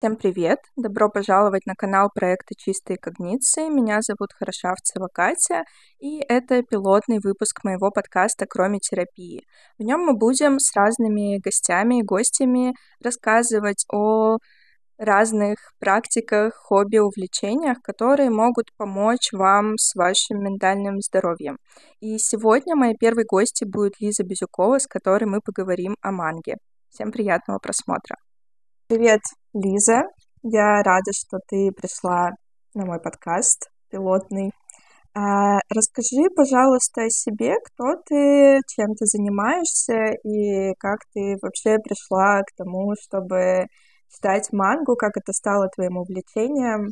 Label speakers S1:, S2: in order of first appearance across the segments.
S1: Всем привет! Добро пожаловать на канал проекта «Чистые когниции». Меня зовут Хорошавцева Катя, и это пилотный выпуск моего подкаста «Кроме терапии». В нем мы будем с разными гостями и гостями рассказывать о разных практиках, хобби, увлечениях, которые могут помочь вам с вашим ментальным здоровьем. И сегодня моей первой гостью будет Лиза Безюкова, с которой мы поговорим о манге. Всем приятного просмотра! Привет, Лиза. Я рада, что ты пришла на мой подкаст пилотный. А, расскажи, пожалуйста, о себе, кто ты, чем ты занимаешься и как ты вообще пришла к тому, чтобы читать мангу, как это стало твоим увлечением.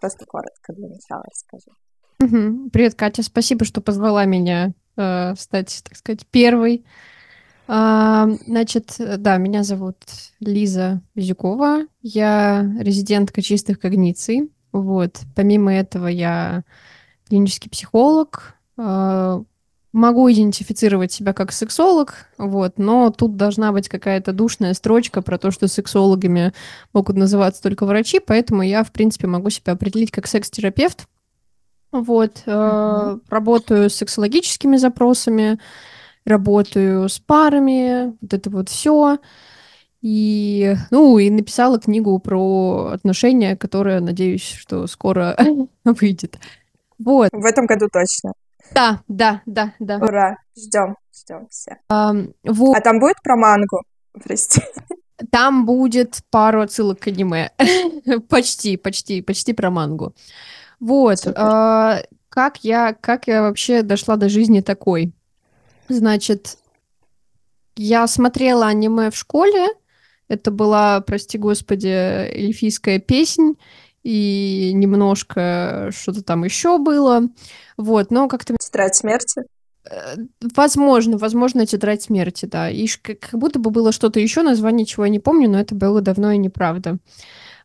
S1: Просто коротко для начала расскажи.
S2: Угу. Привет, Катя, спасибо, что позвала меня э, стать, так сказать, первой а, значит, да, меня зовут Лиза Зюкова. Я резидентка чистых когниций. Вот. Помимо этого, я клинический психолог. А, могу идентифицировать себя как сексолог, вот, но тут должна быть какая-то душная строчка про то, что сексологами могут называться только врачи, поэтому я, в принципе, могу себя определить как секс-терапевт. Вот, э, работаю с сексологическими запросами, работаю с парами, вот это вот все. И, ну, и написала книгу про отношения, которая, надеюсь, что скоро выйдет. Вот. В этом году точно.
S1: Да, да, да, да. Ура, ждем, ждем все.
S2: А, вот. а там будет про мангу? Прости. Там будет пару отсылок к аниме. почти, почти, почти про мангу. Вот. А, как я, как я вообще дошла до жизни такой? Значит, я смотрела аниме в школе. Это была, прости господи, эльфийская песнь и немножко что-то там еще было. Вот, но как-то... Тетрадь смерти? Э, возможно, возможно, тетрадь смерти, да. И как будто бы было что-то еще, название чего я не помню, но это было давно и неправда.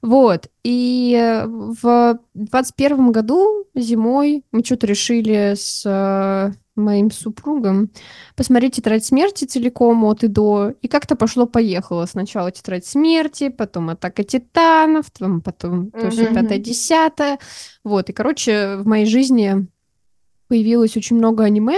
S2: Вот, и э, в 21 году зимой мы что-то решили с э, моим супругом посмотреть «Тетрадь смерти» целиком от и до, и как-то пошло-поехало. Сначала «Тетрадь смерти», потом «Атака титанов», там, потом то есть пятое-десятое. Вот, и, короче, в моей жизни появилось очень много аниме,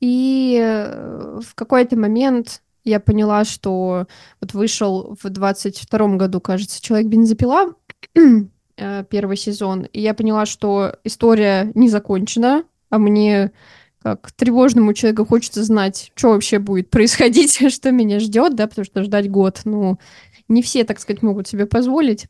S2: и э, в какой-то момент я поняла, что вот вышел в 22 году, кажется, «Человек-бензопила», э, первый сезон, и я поняла, что история не закончена, а мне как тревожному человеку хочется знать, что вообще будет происходить, что меня ждет, да, потому что ждать год, ну, не все, так сказать, могут себе позволить.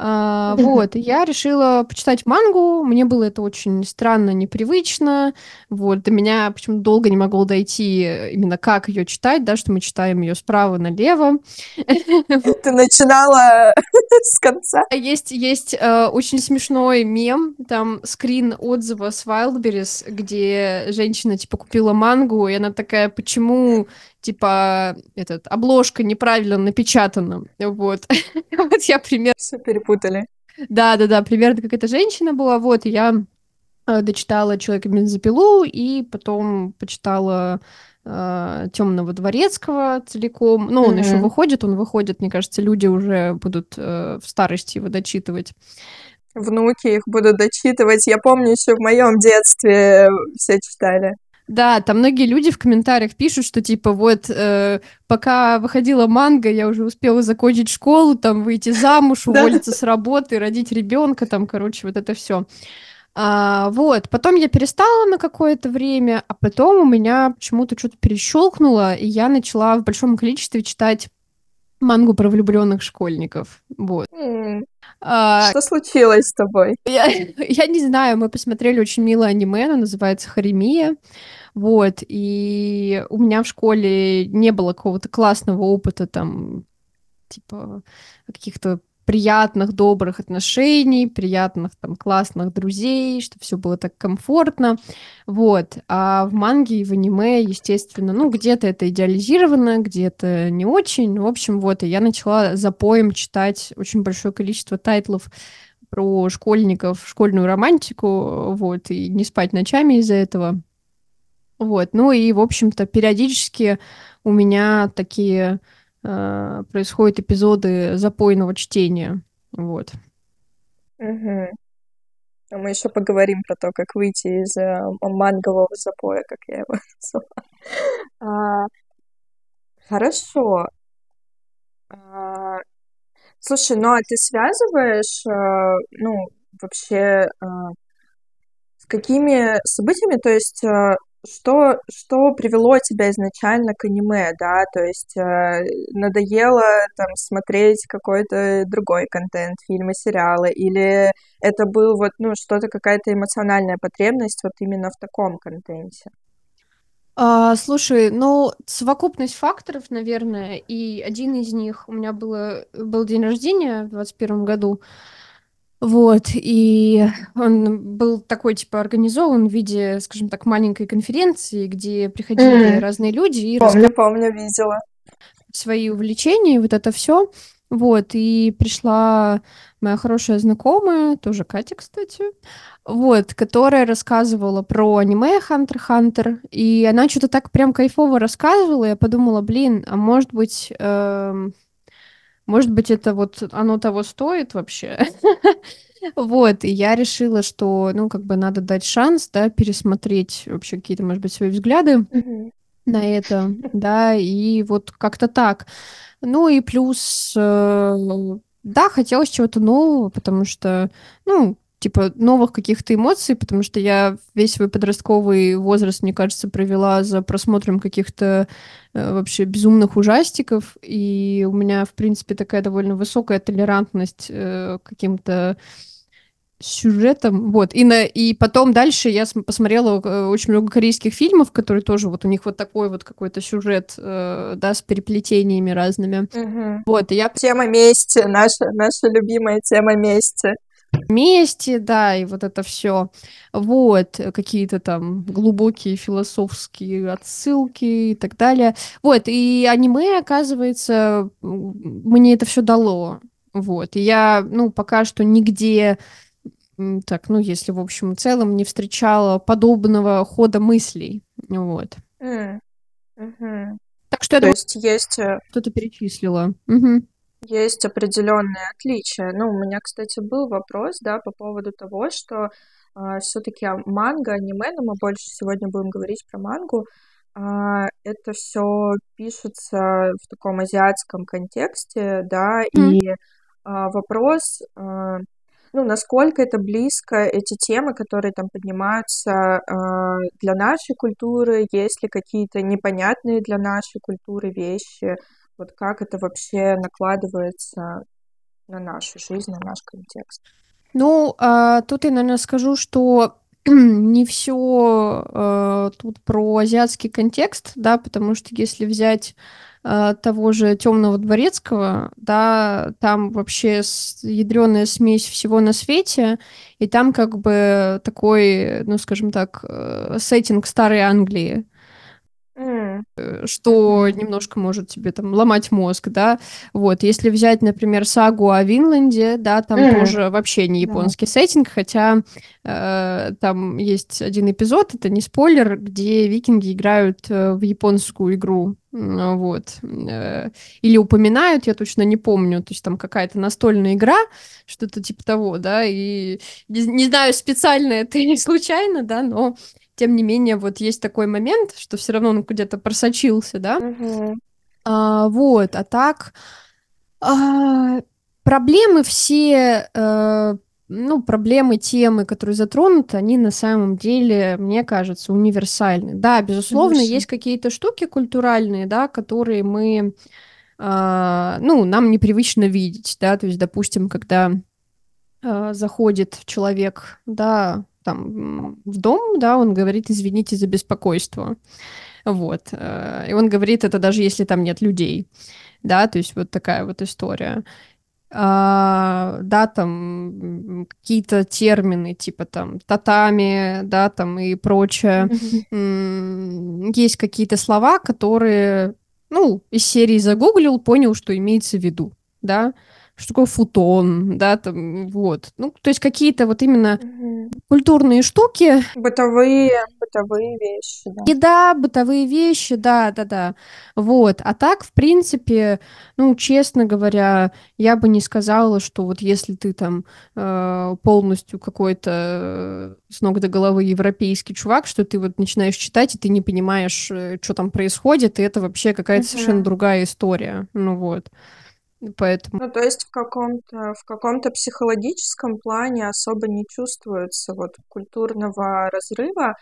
S2: А, вот, я решила почитать мангу, мне было это очень странно, непривычно, вот, до меня почему-то долго не могло дойти именно как ее читать, да, что мы читаем ее справа налево. Ты начинала с конца? А есть, есть э, очень смешной мем, там скрин отзыва с Wildberries, где женщина, типа, купила мангу, и она такая, почему типа, этот, обложка неправильно напечатана. Вот. вот я примерно... Все перепутали. Да-да-да, примерно как эта женщина была, вот, я э, дочитала человека бензопилу и потом почитала э, темного
S1: дворецкого целиком. Ну, он еще
S2: выходит, он выходит, мне кажется, люди уже будут э, в старости его дочитывать.
S1: Внуки их будут дочитывать. Я помню, еще в моем детстве все читали. Да, там многие люди в комментариях пишут, что типа вот
S2: э, пока выходила манга, я уже успела закончить школу, там выйти замуж, уволиться с работы, родить ребенка, там, короче, вот это все. А, вот, потом я перестала на какое-то время, а потом у меня почему-то что-то перещелкнуло, и я начала в большом количестве читать мангу про влюбленных школьников. Вот. Mm. А, что случилось с тобой? Я, я не знаю, мы посмотрели очень милое аниме, оно называется Харемия. Вот, и у меня в школе не было какого-то классного опыта там, типа, каких-то приятных, добрых отношений, приятных, там, классных друзей, что все было так комфортно, вот. А в манге и в аниме, естественно, ну, где-то это идеализировано, где-то не очень. В общем, вот, и я начала за поем читать очень большое количество тайтлов про школьников, школьную романтику, вот, и не спать ночами из-за этого. Вот, ну и, в общем-то, периодически у меня такие э, происходят эпизоды запойного чтения. Вот.
S1: Угу. А мы еще поговорим про то, как выйти из э, мангового запоя, как я его назвала. хорошо. А, слушай, ну а ты связываешь, э, ну, вообще э, с какими событиями, то есть э, что, что привело тебя изначально к аниме, да, то есть э, надоело там смотреть какой-то другой контент, фильмы, сериалы, или это был вот, ну, что-то, какая-то эмоциональная потребность вот именно в таком контенте?
S2: А, слушай, ну, совокупность факторов, наверное, и один из них, у меня было, был день рождения в 21 году, вот, и он был такой, типа, организован в виде, скажем так, маленькой конференции, где приходили mm. разные люди и помню, помню, видела. свои увлечения, вот это все. Вот, и пришла моя хорошая знакомая, тоже Катя, кстати, вот, которая рассказывала про аниме Hunter x Hunter, и она что-то так прям кайфово рассказывала, я подумала, блин, а может быть, э, может быть, это вот оно того стоит вообще? Вот, и я решила, что, ну, как бы надо дать шанс, да, пересмотреть вообще какие-то, может быть, свои взгляды на это, да, и вот как-то так. Ну и плюс, э, да, хотелось чего-то нового, потому что, ну, типа новых каких-то эмоций, потому что я весь свой подростковый возраст, мне кажется, провела за просмотром каких-то э, вообще безумных ужастиков, и у меня, в принципе, такая довольно высокая толерантность э, каким-то сюжетом, вот, и, на, и потом дальше я посмотрела э, очень много корейских фильмов, которые тоже, вот, у них вот такой вот какой-то сюжет, э, да, с переплетениями разными, угу. вот, и я... Тема мести, наша, наша любимая тема мести вместе, да, и вот это все. Вот, какие-то там глубокие философские отсылки и так далее. Вот, и аниме, оказывается, мне это все дало. Вот, и я, ну, пока что нигде так, ну, если в общем и целом не встречала подобного хода мыслей, вот.
S1: Mm. Mm-hmm. Так что я То думаю, есть есть... Э, что-то перечислила. Угу. Есть определенные отличия. Ну, у меня, кстати, был вопрос, да, по поводу того, что э, а, все-таки манга, аниме, но мы больше сегодня будем говорить про мангу, э, это все пишется в таком азиатском контексте, да, mm. и э, вопрос, э, ну, насколько это близко, эти темы, которые там поднимаются э, для нашей культуры, есть ли какие-то непонятные для нашей культуры вещи, вот как это вообще накладывается на нашу жизнь, на наш контекст?
S2: Ну, а, тут я, наверное, скажу, что не все э, а, тут про азиатский контекст, да, потому что если взять э, того же темного дворецкого, да, там вообще ядреная смесь всего на свете, и там как бы такой, ну скажем так, э, сеттинг старой Англии. Э, Э, что немножко может тебе там ломать мозг, да. Вот, если взять, например, сагу о Винланде, да, там mm. тоже вообще не японский yeah. сеттинг, хотя э, там есть один эпизод, это не спойлер, где викинги играют э, в японскую игру вот, э, или упоминают, я точно не помню, то есть там какая-то настольная игра, что-то типа того, да, и не, не знаю, специально это или случайно, да, но тем не менее, вот есть такой момент, что все равно он где-то просочился, да? Угу. А, вот, а так а, проблемы все, а, ну, проблемы, темы, которые затронуты, они на самом деле, мне кажется, универсальны. Да, безусловно, Конечно. есть какие-то штуки культуральные, да, которые мы, а, ну, нам непривычно видеть, да, то есть, допустим, когда а, заходит человек, да, там в дом, да, он говорит, извините за беспокойство. Вот. Э, и он говорит это даже если там нет людей. Да, то есть вот такая вот история. А, да, там какие-то термины, типа там татами, да, там и прочее. Mm-hmm. Есть какие-то слова, которые, ну, из серии загуглил, понял, что имеется в виду, да что такое футон, да, там, вот. Ну, то есть какие-то вот именно угу. культурные штуки.
S1: Бытовые, бытовые вещи, да.
S2: И бытовые вещи, да, да, да. Вот. А так, в принципе, ну, честно говоря, я бы не сказала, что вот если ты там э, полностью какой-то э, с ног до головы европейский чувак, что ты вот начинаешь читать, и ты не понимаешь, э, что там происходит, и это вообще какая-то угу. совершенно другая история. Ну вот. Поэтому... Ну,
S1: то есть в каком-то в каком-то психологическом плане особо не чувствуется вот культурного разрыва.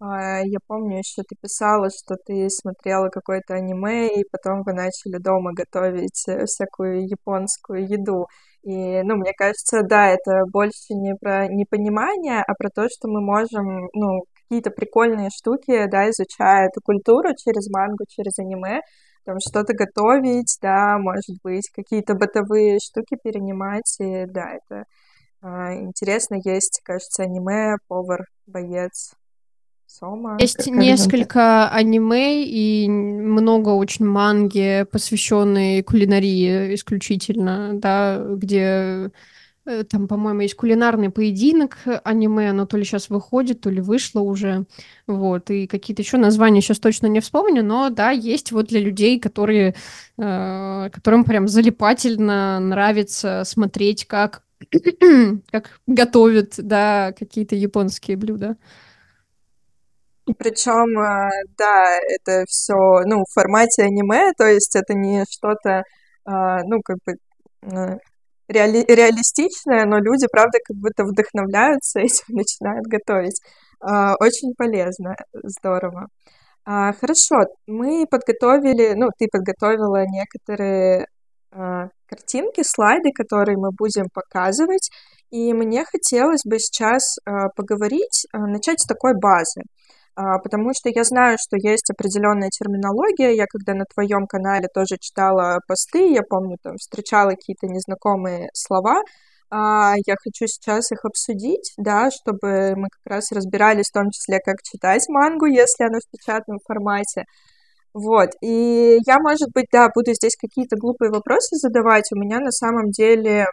S1: А, я помню, еще ты писала, что ты смотрела какое-то аниме, и потом вы начали дома готовить э, всякую японскую еду. И, ну, мне кажется, да, это больше не про непонимание, а про то, что мы можем, ну, какие-то прикольные штуки, да, изучая эту культуру через мангу, через аниме, там что-то готовить, да, может быть, какие-то бытовые штуки перенимать, и да, это э, интересно. Есть, кажется, аниме «Повар, боец», Сома. Есть несколько
S2: аниме и много очень манги, посвященные кулинарии исключительно, да, где Э, там, по-моему, есть кулинарный поединок э, аниме, оно то ли сейчас выходит, то ли вышло уже, вот, и какие-то еще названия сейчас точно не вспомню, но, да, есть вот для людей, которые, э, которым прям залипательно нравится смотреть,
S1: как, как готовят, да, какие-то японские блюда. Причем, э, да, это все, ну, в формате аниме, то есть это не что-то, ну, как бы реали- реалистичное, но люди, правда, как будто вдохновляются этим, начинают готовить. А, очень полезно, здорово. А, хорошо, мы подготовили, ну, ты подготовила некоторые а, картинки, слайды, которые мы будем показывать. И мне хотелось бы сейчас поговорить, начать с такой базы. А, потому что я знаю, что есть определенная терминология. Я когда на твоем канале тоже читала посты, я помню, там встречала какие-то незнакомые слова. А, я хочу сейчас их обсудить, да, чтобы мы как раз разбирались в том числе, как читать мангу, если она в печатном формате. Вот, и я, может быть, да, буду здесь какие-то глупые вопросы задавать. У меня на самом деле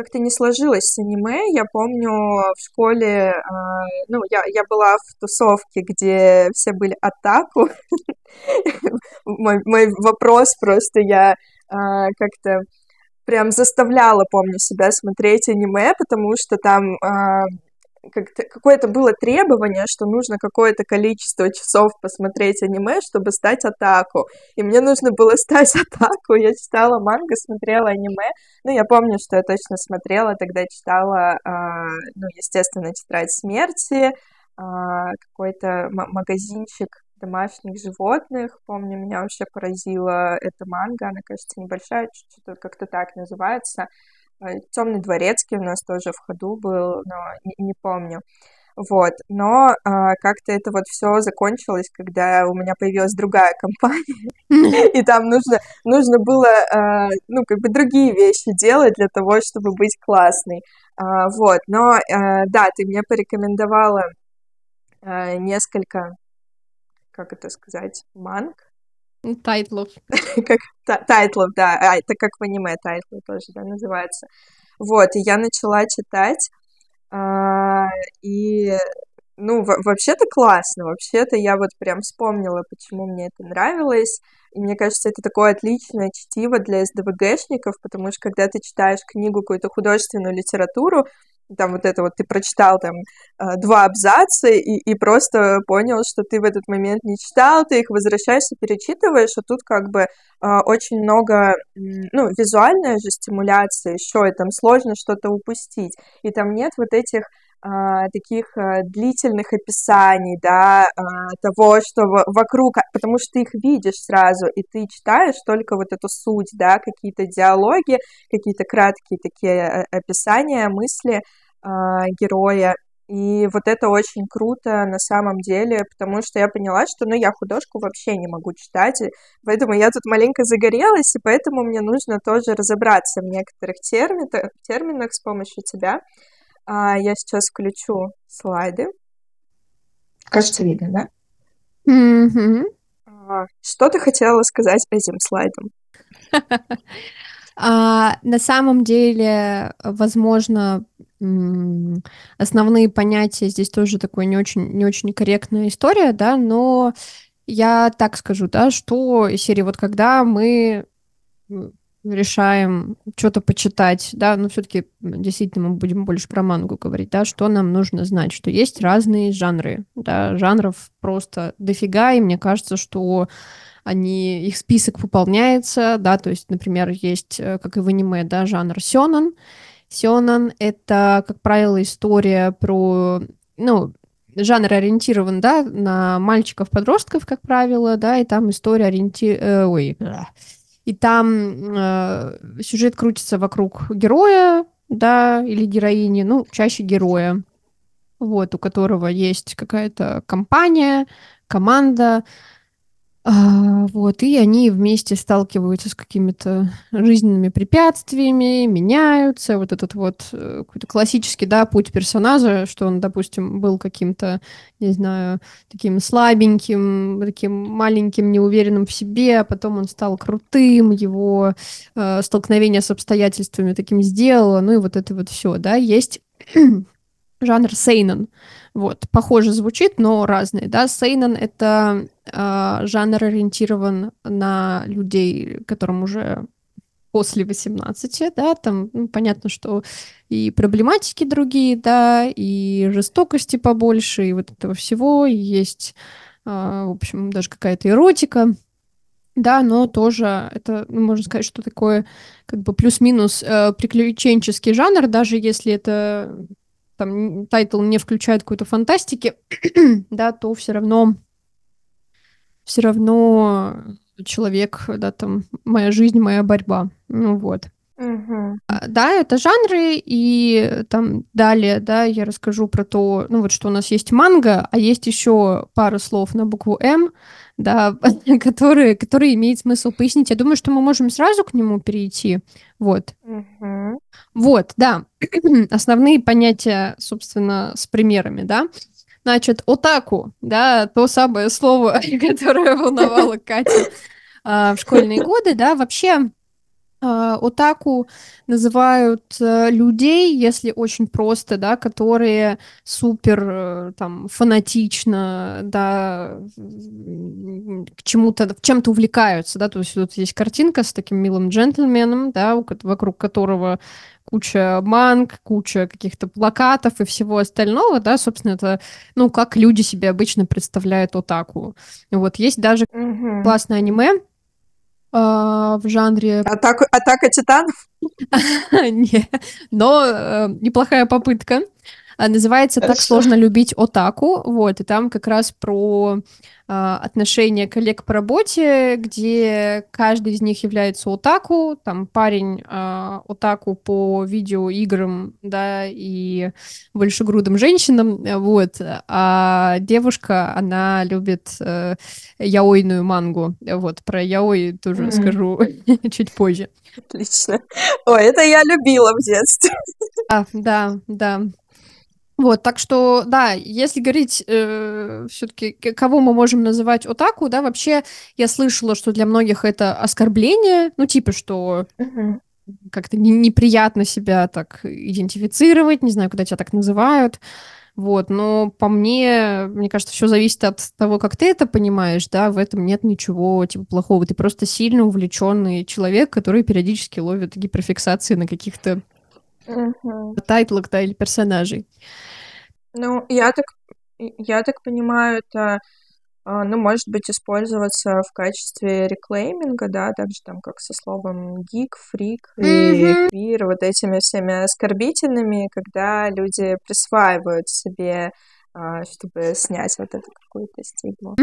S1: как-то не сложилось с аниме. Я помню э, в школе, э, ну, я, я была в тусовке, где все были атаку. Мой вопрос просто, я э, как-то прям заставляла, помню себя, смотреть аниме, потому что там какое-то было требование, что нужно какое-то количество часов посмотреть аниме, чтобы стать атаку. И мне нужно было стать атаку. Я читала манго, смотрела аниме. Ну, я помню, что я точно смотрела, тогда читала, а, ну, естественно, «Тетрадь смерти», а, какой-то магазинчик домашних животных. Помню, меня вообще поразила эта манга, она, кажется, небольшая, что-то как-то так называется. Э, Темный дворецкий у нас тоже в ходу был, но не, не помню. Вот, но а, как-то это вот все закончилось, когда у меня появилась другая компания, и там нужно, нужно было, а, ну, как бы другие вещи делать для того, чтобы быть классной. А, вот, но, а, да, ты мне порекомендовала а, несколько, как это сказать, манг, ну, тайтлов. как тайтлов, да. А, это как в аниме тайтлы тоже, да, называется. Вот, и я начала читать. А, и, ну, вообще-то классно. Вообще-то я вот прям вспомнила, почему мне это нравилось. И мне кажется, это такое отличное чтиво для СДВГшников, потому что когда ты читаешь книгу, какую-то художественную литературу, там вот это вот ты прочитал там э, два абзаца и, и просто понял, что ты в этот момент не читал, ты их возвращаешься, перечитываешь, а тут как бы э, очень много, ну, визуальная же стимуляция еще, и там сложно что-то упустить, и там нет вот этих э, таких длительных описаний, да, того, что вокруг, а, потому что ты их видишь сразу, и ты читаешь только вот эту суть, да, какие-то диалоги, какие-то краткие такие описания, мысли, а, героя. И вот это очень круто на самом деле, потому что я поняла, что ну, я художку вообще не могу читать, и поэтому я тут маленько загорелась, и поэтому мне нужно тоже разобраться в некоторых терминах, терминах с помощью тебя. А, я сейчас включу слайды. Кажется, видно, да? Mm-hmm. А, что ты хотела сказать этим слайдом? А, на самом деле,
S2: возможно, основные понятия здесь тоже такое не очень, не очень корректная история, да, но я так скажу, да, что из серии вот когда мы решаем что-то почитать, да, но ну, все-таки действительно мы будем больше про мангу говорить, да, что нам нужно знать, что есть разные жанры, да, жанров просто дофига, и мне кажется, что они, их список пополняется, да, то есть, например, есть, э, как и в аниме, да, жанр сёнэн, Сёнэн — это, как правило, история про... Ну, жанр ориентирован, да, на мальчиков-подростков, как правило, да, и там история ориенти... Э, ой, а, и там э, сюжет крутится вокруг героя, да, или героини, ну, чаще героя, вот, у которого есть какая-то компания, команда, а, вот, и они вместе сталкиваются с какими-то жизненными препятствиями, меняются. Вот этот вот э, какой-то классический, да, путь персонажа, что он, допустим, был каким-то, не знаю, таким слабеньким, таким маленьким, неуверенным в себе, а потом он стал крутым, его э, столкновение с обстоятельствами таким сделало, ну и вот это вот все, да, есть жанр сейнен. Вот, похоже звучит, но разные, да. Сейнен — это э, жанр ориентирован на людей, которым уже после 18, да, там ну, понятно, что и проблематики другие, да, и жестокости побольше, и вот этого всего, и есть, э, в общем, даже какая-то эротика, да, но тоже это, ну, можно сказать, что такое как бы плюс-минус э, приключенческий жанр, даже если это там тайтл не включает какой-то фантастики, да, то все равно все равно человек, да, там моя жизнь, моя борьба, ну вот.
S1: Угу.
S2: Да, это жанры, и там далее, да, я расскажу про то, ну вот что у нас есть манга, а есть еще пара слов на букву М, да, которые, которые имеет смысл пояснить. Я думаю, что мы можем сразу к нему перейти, вот. Угу. Вот, да, основные понятия, собственно, с примерами, да. Значит, отаку, да, то самое слово, которое волновало Катю а, в школьные годы, да, вообще а, отаку называют э, людей, если очень просто, да, которые супер э, там фанатично, да, к чему-то, чем-то увлекаются, да, то есть вот есть картинка с таким милым джентльменом, да, вокруг которого куча манг, куча каких-то плакатов и всего остального, да, собственно, это, ну, как люди себе обычно представляют отаку. Вот, есть даже mm-hmm. классное аниме, а, в жанре... атака атака титанов? Не, но э, неплохая попытка. А, называется «Так сложно любить отаку». Вот, и там как раз про а, отношения коллег по работе, где каждый из них является отаку, там парень э, отаку по видеоиграм, да, и большегрудым женщинам, э, вот, а девушка, она любит э, яойную мангу, вот, про яой тоже mm-hmm. скажу чуть позже. Отлично.
S1: Ой, это я любила в детстве.
S2: А, да, да. Вот, так что, да, если говорить э, все-таки, кого мы можем называть отаку, да, вообще я слышала, что для многих это оскорбление, ну типа, что угу. как-то не, неприятно себя так идентифицировать, не знаю, куда тебя так называют. Вот, но по мне, мне кажется, все зависит от того, как ты это понимаешь, да, в этом нет ничего типа плохого. Ты просто сильно увлеченный человек, который периодически ловит гиперфиксации на каких-то
S1: угу.
S2: тайтлах, да, или персонажей.
S1: Ну, я так, я так понимаю, это, а, ну, может быть, использоваться в качестве реклейминга, да, также там как со словом гик, фрик и Мгм. квир, вот этими всеми оскорбительными, когда люди присваивают себе а, чтобы снять вот это какое-то стигму.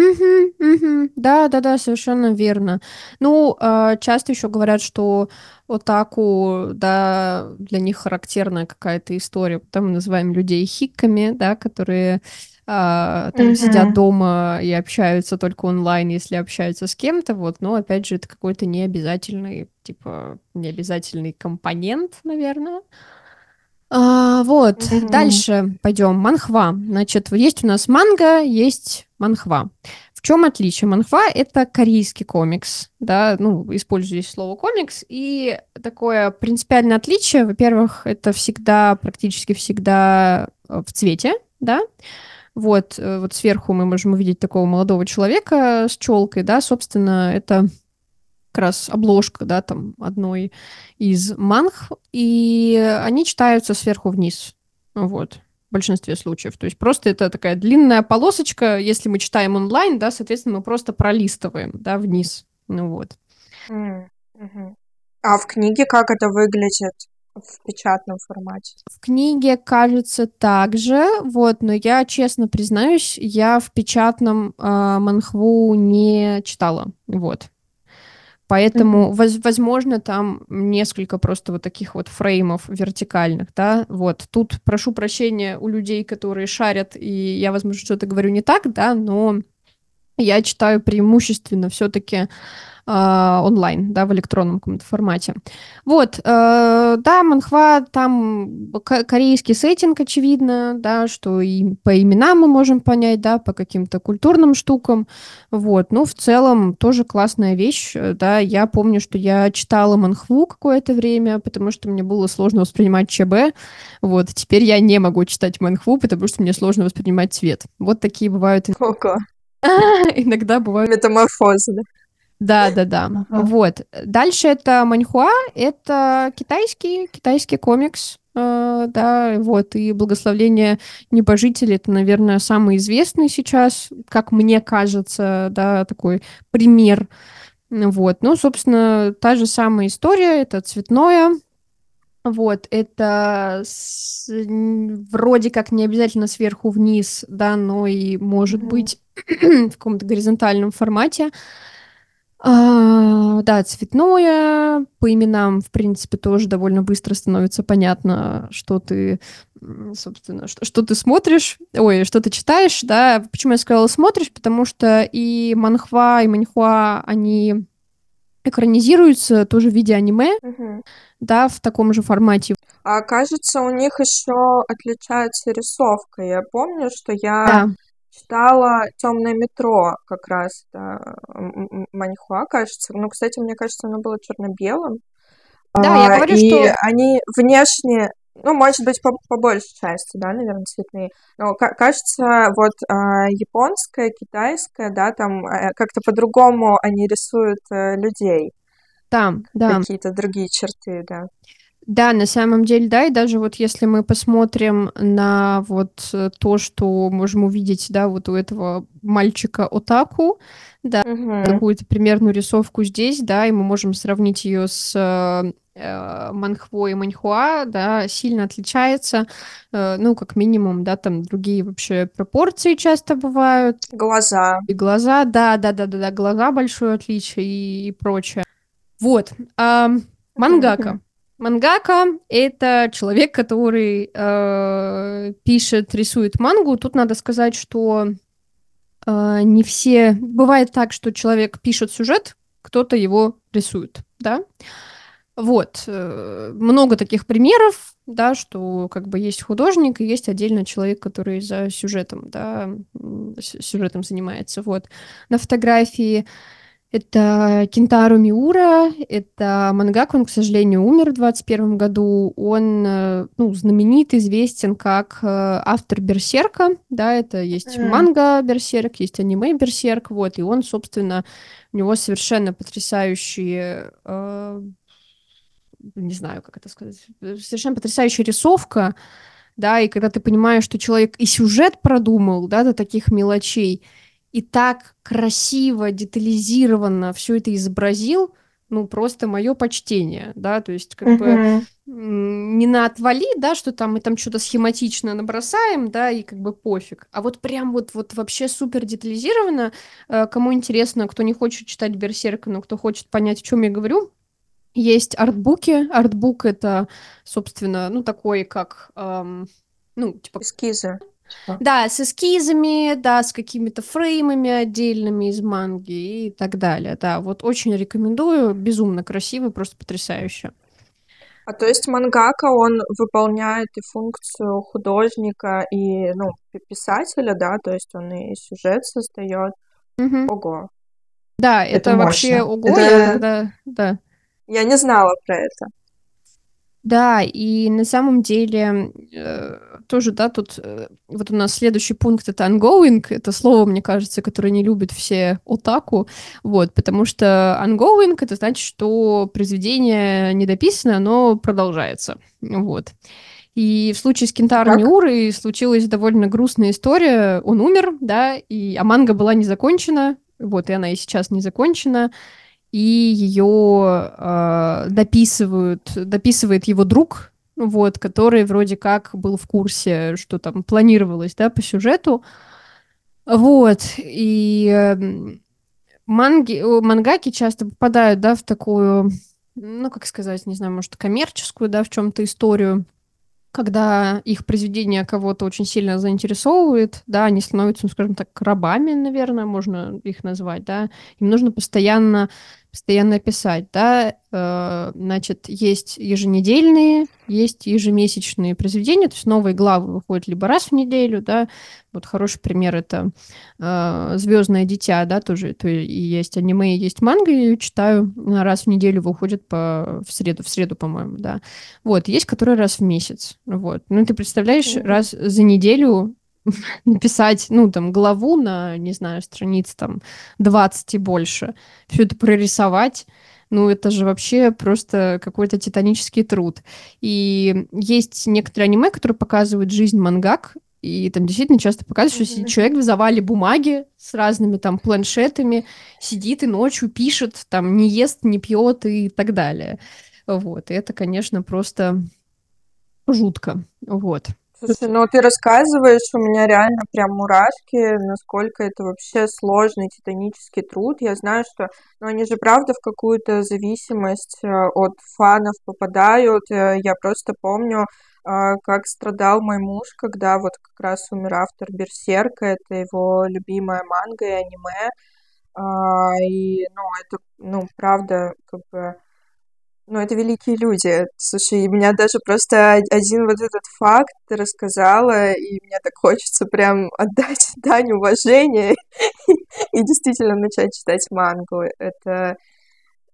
S2: Да, да, да, совершенно верно. Ну, а, часто еще говорят, что отаку, да, для них характерная какая-то история. Потом мы называем людей хикками, да, которые а, там угу. сидят дома и общаются только онлайн, если общаются с кем-то, вот, но опять же, это какой-то необязательный, типа, необязательный компонент, наверное. А, вот, mm дальше пойдем. Манхва. Значит, есть у нас манга, есть манхва. В чем отличие? Манхва — это корейский комикс, да, ну, используя слово комикс, и такое принципиальное отличие, во-первых, это всегда, практически всегда э, в цвете, да, вот, э, вот сверху мы можем увидеть такого молодого человека с челкой, да, собственно, это как раз обложка, да, там одной из манх, и они читаются сверху вниз, вот, в большинстве случаев. То есть просто это такая длинная полосочка, если мы читаем онлайн, да, соответственно, мы просто пролистываем, да, вниз, ну вот.
S1: А в книге как это выглядит? в печатном формате. В
S2: книге, кажется, также, вот, но я честно признаюсь, я в печатном э, Манхву не читала, вот. Поэтому, mm-hmm. возможно, там несколько просто вот таких вот фреймов вертикальных, да, вот. Тут прошу прощения у людей, которые шарят, и я, возможно, что-то говорю не так, да, но я читаю преимущественно все-таки а, онлайн, да, в электронном каком-то формате. Вот, э, да, Манхва, там корейский сеттинг, очевидно, да, что и по именам мы можем понять, да, по каким-то культурным штукам, вот, ну, в целом тоже классная вещь, да, я помню, что я читала Манхву какое-то время, потому что мне было сложно воспринимать ЧБ, вот, теперь я не могу читать Манхву, потому что мне сложно воспринимать цвет. Вот такие бывают... Ого.
S1: Иногда бывают... Метаморфозы, да?
S2: Да, да, да. Ага. Вот. Дальше это Маньхуа, это китайский, китайский комикс, э, да, вот, и «Благословление небожителей» — это, наверное, самый известный сейчас, как мне кажется, да, такой пример, вот. Ну, собственно, та же самая история, это цветное, вот, это с, вроде как не обязательно сверху вниз, да, но и может mm-hmm. быть в каком-то горизонтальном формате. А, да, цветное, по именам, в принципе, тоже довольно быстро становится понятно, что ты, собственно, что, что ты смотришь, ой, что ты читаешь, да. Почему я сказала смотришь? Потому что и манхва, и маньхуа, они экранизируются тоже в виде аниме. Mm-hmm да, в таком же формате.
S1: А кажется, у них еще отличается рисовка. Я помню, что я да. читала Темное метро как раз да, Маньхуа, кажется. Ну, кстати, мне кажется, оно было черно-белым.
S2: Да, а, я говорю, и что
S1: они внешне ну, может быть, по, по большей части, да, наверное, цветные. Но кажется, вот э, японская, китайская, да, там э, как-то по-другому они рисуют э, людей. Там, да. Какие-то другие черты, да.
S2: Да, на самом деле, да, и даже вот если мы посмотрим на вот э, то, что можем увидеть, да, вот у этого мальчика Отаку, да, угу. какую-то примерную рисовку здесь, да, и мы можем сравнить ее с э, э, Манхвой и Маньхуа, да, сильно отличается, ну, как минимум, да, там другие вообще пропорции часто бывают. Глаза. И глаза, да, да, да, да, да глаза большое отличие и, и прочее. Вот. А, мангака. Мангака — это человек, который э, пишет, рисует мангу. Тут надо сказать, что э, не все... Бывает так, что человек пишет сюжет, кто-то его рисует, да? Вот. Э, много таких примеров, да, что как бы есть художник и есть отдельно человек, который за сюжетом, да, сюжетом занимается, вот. На фотографии это Кентару Миура, это мангак, он, к сожалению, умер в 2021 году. Он э, ну, знаменит, известен как э, автор Берсерка, да, это есть mm. манга Берсерк, есть аниме Берсерк, вот, и он, собственно, у него совершенно потрясающие э, не знаю, как это сказать, совершенно потрясающая рисовка, да, и когда ты понимаешь, что человек и сюжет продумал, да, до таких мелочей, и так красиво, детализированно все это изобразил, ну, просто мое почтение, да, то есть, как uh-huh. бы, не на отвали, да, что там мы там что-то схематично набросаем, да, и как бы пофиг, а вот прям вот, вот вообще супер детализированно, э, кому интересно, кто не хочет читать Берсерка, но кто хочет понять, о чем я говорю, есть артбуки, артбук это, собственно, ну, такой, как, эм, ну, типа... Эскизы. Да, с эскизами, да, с какими-то фреймами отдельными из манги и так далее. Да, вот очень рекомендую,
S1: безумно красиво, просто потрясающе. А то есть мангака, он выполняет и функцию художника, и ну, писателя, да, то есть он и сюжет создает. Угу. Ого.
S2: Да, это, это мощно. вообще ого, это... я когда...
S1: да. Я не знала про это.
S2: Да, и на самом деле э, тоже, да, тут э, вот у нас следующий пункт — это ongoing. Это слово, мне кажется, которое не любят все отаку, вот, потому что ongoing — это значит, что произведение недописано, оно продолжается, вот. И в случае с Кентаро Миурой случилась довольно грустная история. Он умер, да, и а манга была не закончена, вот, и она и сейчас не закончена и ее э, а, дописывают, дописывает его друг, вот, который вроде как был в курсе, что там планировалось, да, по сюжету. Вот, и эм, манги, мангаки часто попадают, да, в такую, ну, как сказать, не знаю, может, коммерческую, да, в чем-то историю, когда их произведение кого-то очень сильно заинтересовывает, да, они становятся, ну, скажем так, рабами, наверное, можно их назвать, да, им нужно постоянно постоянно писать, да, э, значит, есть еженедельные, есть ежемесячные произведения, то есть новые главы выходят либо раз в неделю, да, вот хороший пример это э, «Звездное дитя», да, тоже то есть аниме, есть манга, я ее читаю э, раз в неделю, выходит по, в среду, в среду, по-моему, да, вот, есть которые раз в месяц, вот, ну, ты представляешь, раз за неделю написать, ну, там, главу на, не знаю, страниц там 20 и больше, все это прорисовать, ну, это же вообще просто какой-то титанический труд. И есть некоторые аниме, которые показывают жизнь мангак, и там действительно часто показывают, mm-hmm. что человек в завале бумаги с разными там планшетами сидит и ночью пишет, там не ест, не пьет и так далее. Вот, и это, конечно, просто жутко. Вот.
S1: Слушай, ну ты рассказываешь, у меня реально прям мурашки, насколько это вообще сложный титанический труд. Я знаю, что ну, они же правда в какую-то зависимость э, от фанов попадают. Э, я просто помню, э, как страдал мой муж, когда вот как раз умер автор Берсерка, это его любимая манга и аниме. А, и, ну, это, ну, правда, как бы ну, это великие люди. Слушай, и меня даже просто один вот этот факт рассказала, и мне так хочется прям отдать дань уважения и действительно начать читать мангу. Это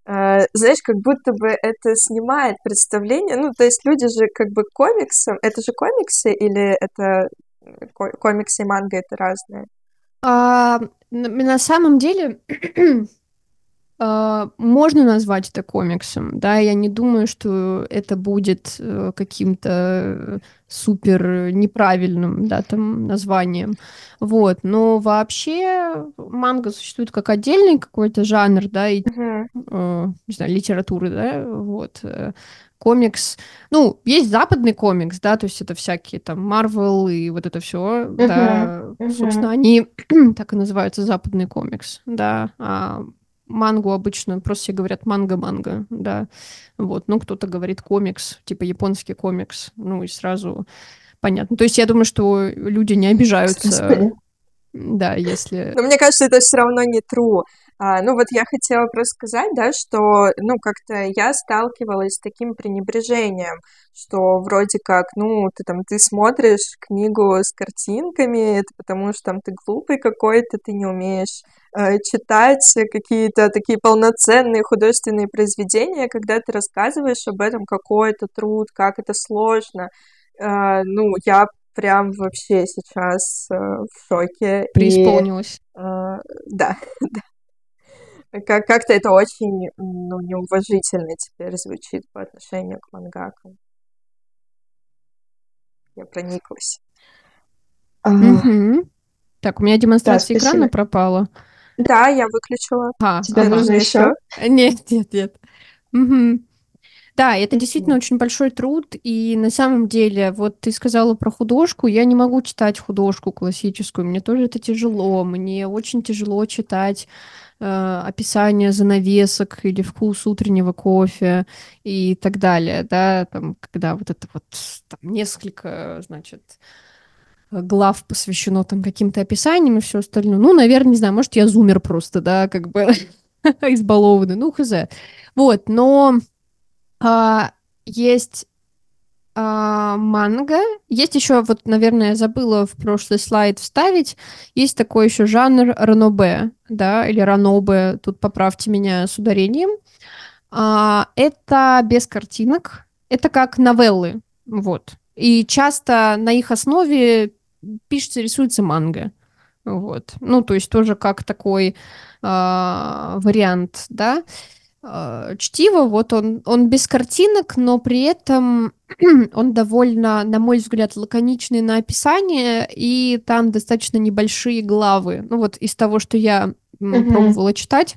S1: э, знаешь, как будто бы это снимает представление, ну, то есть люди же как бы комиксом, это же комиксы или это э, комиксы и манга это разные?
S2: А, на самом деле А, можно назвать это комиксом, да, я не думаю, что это будет э, каким-то э, супер неправильным, да, там, названием, вот, но вообще манга существует как отдельный какой-то жанр, да, и, mm-hmm. э, не знаю, литературы, да, вот, э, комикс, ну, есть западный комикс, да, то есть это всякие там Marvel и вот это все, uh-huh, да, uh-huh. собственно, они так и называются западный комикс, да, а мангу обычно просто все говорят манга манга, да, вот, ну, кто-то говорит комикс, типа японский комикс, ну, и сразу понятно. То есть я думаю, что люди не обижаются, да, если... Но мне
S1: кажется, это все равно не true. А, ну вот я хотела просто сказать, да, что, ну, как-то я сталкивалась с таким пренебрежением, что вроде как, ну, ты там, ты смотришь книгу с картинками, это потому что там ты глупый какой-то, ты не умеешь Э, читать какие-то такие полноценные художественные произведения, когда ты рассказываешь об этом, какой это труд, как это сложно. Э, ну, я прям вообще сейчас э, в шоке. Преисполнилась. И, да, да. Как- то это очень ну, неуважительно теперь звучит по отношению к мангакам. Я прониклась.
S2: Mm-hmm. Так, у меня демонстрация да, экрана
S1: пропала. Да, я выключила. А, Тебе ага. нужно еще? Нет, нет, нет.
S2: Угу. Да, это действительно очень большой труд, и на самом деле, вот ты сказала про художку, я не могу читать художку классическую, мне тоже это тяжело, мне очень тяжело читать э, описание занавесок или вкус утреннего кофе и так далее, да, там, когда вот это вот там, несколько, значит, Э, глав посвящено там каким-то описаниям и все остальное. Ну, наверное, не знаю, может, я зумер просто, да, как бы избалованный, ну, хз. Вот, но а, есть а, манга, есть еще, вот, наверное, я забыла в прошлый слайд вставить, есть такой еще жанр ранобе, да, или ранобе, тут поправьте меня с ударением. А, это без картинок, это как новеллы, вот, и часто на их основе пишется, рисуется манга. Вот. Ну, то есть тоже как такой э, вариант, да. Э, чтиво, вот он, он без картинок, но при этом он довольно, на мой взгляд, лаконичный на описание, и там достаточно небольшие главы. Ну, вот из того, что я mm-hmm. пробовала читать,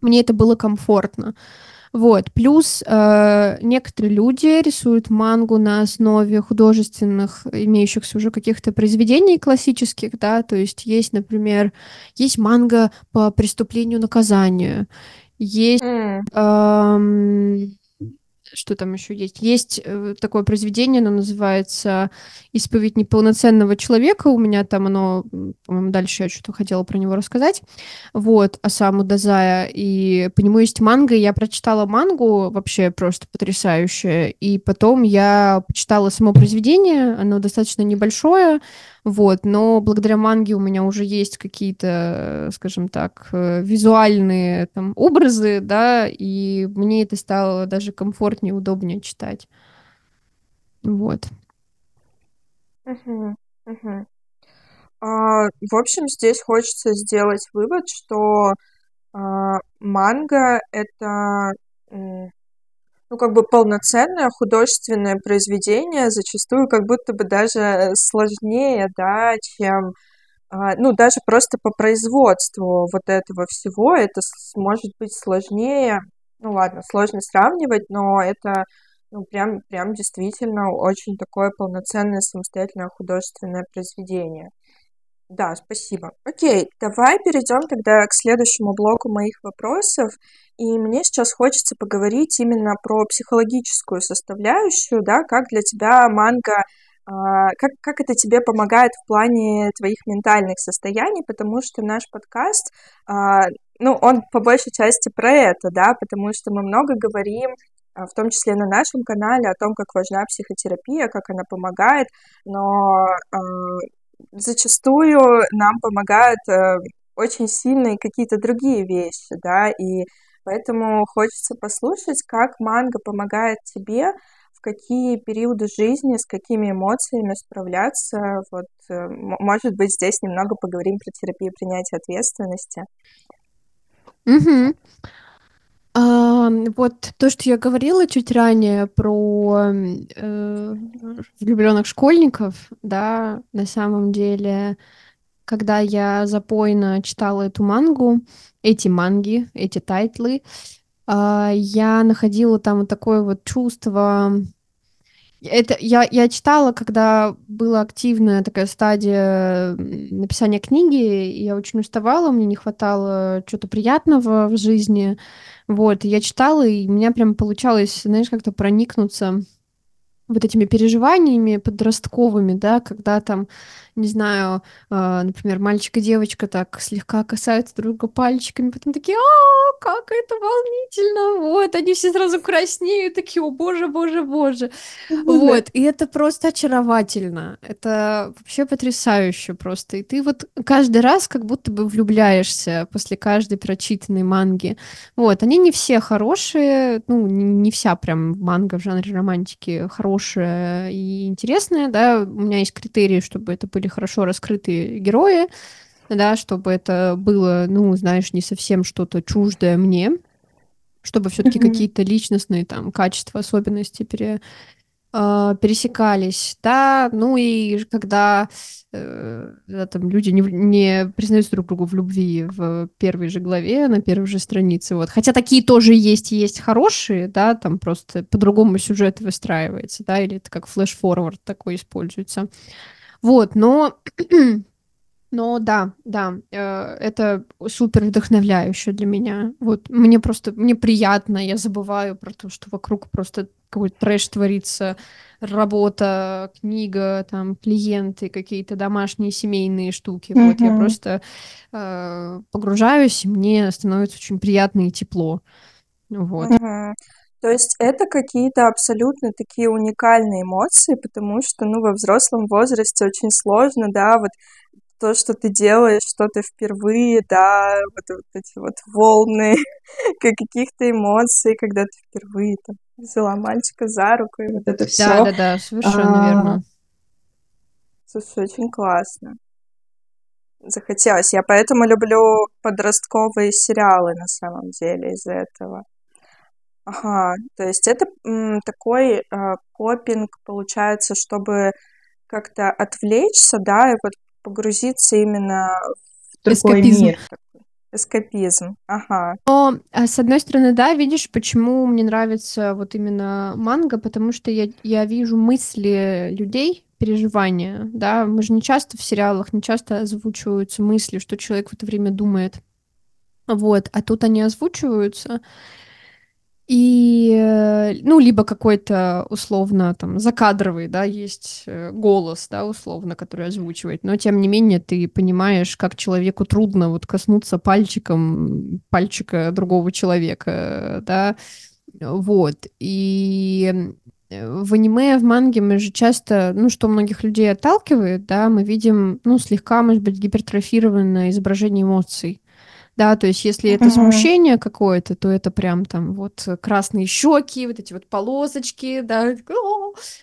S2: мне это было комфортно. Uh, вот. Плюс э, некоторые люди рисуют мангу на основе художественных, имеющихся уже каких-то произведений классических, да, то есть есть, например, есть манга по преступлению наказанию, есть... Mm. Э, что там еще есть? Есть э, такое произведение, оно называется «Исповедь неполноценного человека». У меня там оно, по-моему, дальше я что-то хотела про него рассказать. Вот, о а саму Дазая. И по нему есть манга. Я прочитала мангу, вообще просто потрясающая. И потом я почитала само произведение. Оно достаточно небольшое. Вот, но благодаря манге у меня уже есть какие-то, э, скажем так, э, визуальные там образы, да, и мне это стало даже комфортнее, удобнее читать. Вот.
S1: Угу, угу. А, в общем, здесь хочется сделать вывод, что а, манга это ну, как бы полноценное художественное произведение зачастую как будто бы даже э, сложнее, да, чем а, ну, даже просто по производству вот этого всего, это может быть сложнее, ну ладно, сложно сравнивать, но это ну, прям, прям действительно очень такое полноценное самостоятельное художественное произведение. Да, спасибо. Окей, давай перейдем тогда к следующему блоку моих вопросов. И мне сейчас хочется поговорить именно про психологическую составляющую, да, как для тебя манга, как, как это тебе помогает в плане твоих ментальных состояний, потому что наш подкаст, а, ну, он по большей части про это, да, потому что мы много говорим а, в том числе на нашем канале, о том, как важна психотерапия, как она помогает, но а, зачастую нам помогают э, очень сильные какие-то другие вещи, да, и поэтому хочется послушать, как манга помогает тебе в какие периоды жизни, с какими эмоциями справляться. Вот, э, может быть, здесь немного поговорим про терапию принятия ответственности.
S2: Угу вот то, что я говорила чуть ранее про э, влюбленных школьников, да, на самом деле, когда я запойно читала эту мангу, эти манги, эти тайтлы, э, я находила там вот такое вот чувство. Это я, я читала, когда была активная такая стадия написания книги, я очень уставала, мне не хватало чего-то приятного в жизни. Вот, я читала, и у меня прям получалось, знаешь, как-то проникнуться вот этими переживаниями подростковыми, да, когда там не знаю, э, например, мальчик и девочка так слегка касаются друга пальчиками, потом такие, а, как это волнительно, вот, они все сразу краснеют, такие, о боже, боже, боже, вот, и это просто очаровательно, это вообще потрясающе просто, и ты вот каждый раз как будто бы влюбляешься после каждой прочитанной манги, вот, они не все хорошие, ну, не вся прям манга в жанре романтики хорошая и интересная, да, у меня есть критерии, чтобы это были были хорошо раскрытые герои, да, чтобы это было, ну, знаешь, не совсем что-то чуждое мне, чтобы все-таки mm-hmm. какие-то личностные там качества, особенности пере, э, пересекались, да, ну и когда э, да, там люди не, не признаются друг другу в любви в первой же главе, на первой же странице, вот, хотя такие тоже есть, есть хорошие, да, там просто по-другому сюжет выстраивается, да, или это как флеш-форвард такой используется, вот, но но да, да, э, это супер вдохновляюще для меня. Вот мне просто, мне приятно, я забываю про то, что вокруг просто какой-то трэш творится, работа, книга, там, клиенты, какие-то домашние семейные штуки. Mm-hmm. Вот я просто э, погружаюсь, и мне становится очень приятно и тепло. Вот.
S1: Mm-hmm. То есть это какие-то абсолютно такие уникальные эмоции, потому что, ну, во взрослом возрасте очень сложно, да, вот то, что ты делаешь что-то впервые, да, вот, вот эти вот волны каких-то эмоций, когда ты впервые там взяла мальчика за руку и вот это все. Да, да, да, совершенно а... верно. Слушай, очень классно. Захотелось. Я поэтому люблю подростковые сериалы на самом деле из-за этого. Ага, то есть это м, такой э, копинг получается, чтобы как-то отвлечься, да, и вот погрузиться именно в другой Эскапизм. мир. Эскапизм, ага. Но, а, с одной стороны, да, видишь,
S2: почему мне нравится вот именно манга, потому что я, я вижу мысли людей, переживания, да, мы же не часто в сериалах, не часто озвучиваются мысли, что человек в это время думает, вот, а тут они озвучиваются, и, э, ну, либо какой-то условно там закадровый, да, есть э, голос, да, условно, который озвучивает, но тем не менее ты понимаешь, как человеку трудно вот коснуться пальчиком пальчика другого человека, да, вот. И э, в аниме, в манге мы же часто, ну, что многих людей отталкивает, да, мы видим, ну, слегка, может быть, гипертрофированное изображение эмоций да, то есть если это угу. смущение какое-то, то это прям там вот красные щеки, вот эти вот полосочки, да,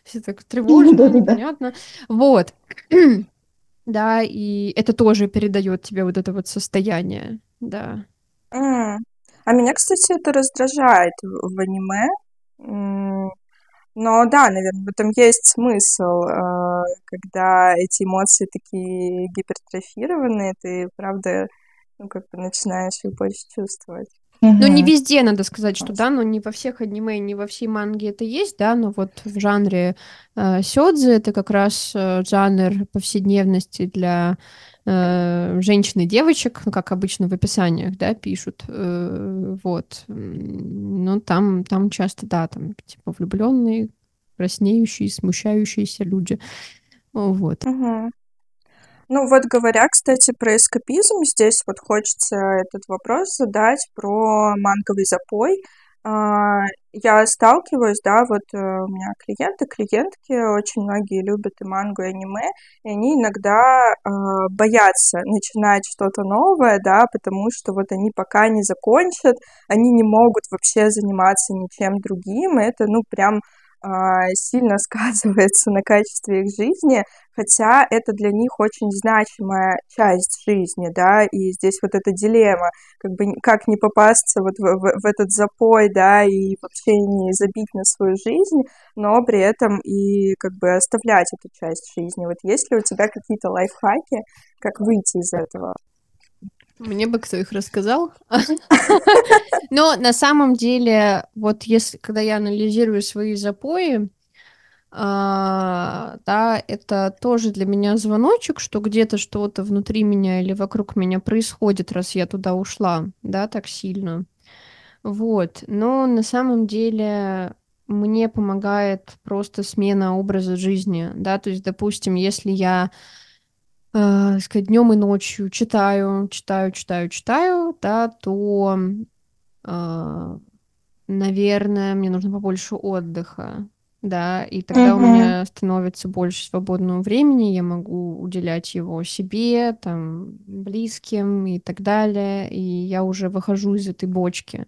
S2: все так тревожно, да, понятно, вот, да, и это тоже передает тебе вот это вот состояние,
S1: да. А меня, кстати, это раздражает в аниме. Но да, наверное, в этом есть смысл, э, когда эти эмоции такие гипертрофированные, ты, правда, ну, как бы начинаешь их больше чувствовать. Ну, не везде, надо сказать, что, да, но
S2: ну, не во всех аниме, не во всей манге это есть, да, но вот в жанре э, сёдзи это как раз э, жанр повседневности для э, женщин и девочек, ну, как обычно в описаниях, да, пишут, э, вот. Ну, там, там часто, да, там, типа, влюбленные, краснеющие, смущающиеся люди, вот.
S1: Угу. Ну вот говоря, кстати, про эскапизм, здесь вот хочется этот вопрос задать про манговый запой. А, я сталкиваюсь, да, вот э, у меня клиенты, клиентки, очень многие любят и мангу, и аниме, и они иногда э, боятся начинать что-то новое, да, потому что вот они пока не закончат, они не могут вообще заниматься ничем другим, и это, ну, прям а, сильно сказывается на качестве их жизни хотя это для них очень значимая часть жизни, да, и здесь вот эта дилемма, как бы как не попасться вот в, в, в этот запой, да, и вообще не забить на свою жизнь, но при этом и как бы оставлять эту часть жизни. Вот есть ли у тебя какие-то лайфхаки, как выйти из этого? Мне бы кто их рассказал. Но на самом деле,
S2: вот если, когда я анализирую свои запои, а, да, это тоже для меня звоночек, что где-то что-то внутри меня или вокруг меня происходит, раз я туда ушла, да, так сильно. Вот, но на самом деле мне помогает просто смена образа жизни, да, то есть, допустим, если я э, сказать, днем и ночью читаю, читаю, читаю, читаю, да, то, э, наверное, мне нужно побольше отдыха, да, и тогда mm-hmm. у меня становится больше свободного времени, я могу уделять его себе, там, близким и так далее, и я уже выхожу из этой бочки,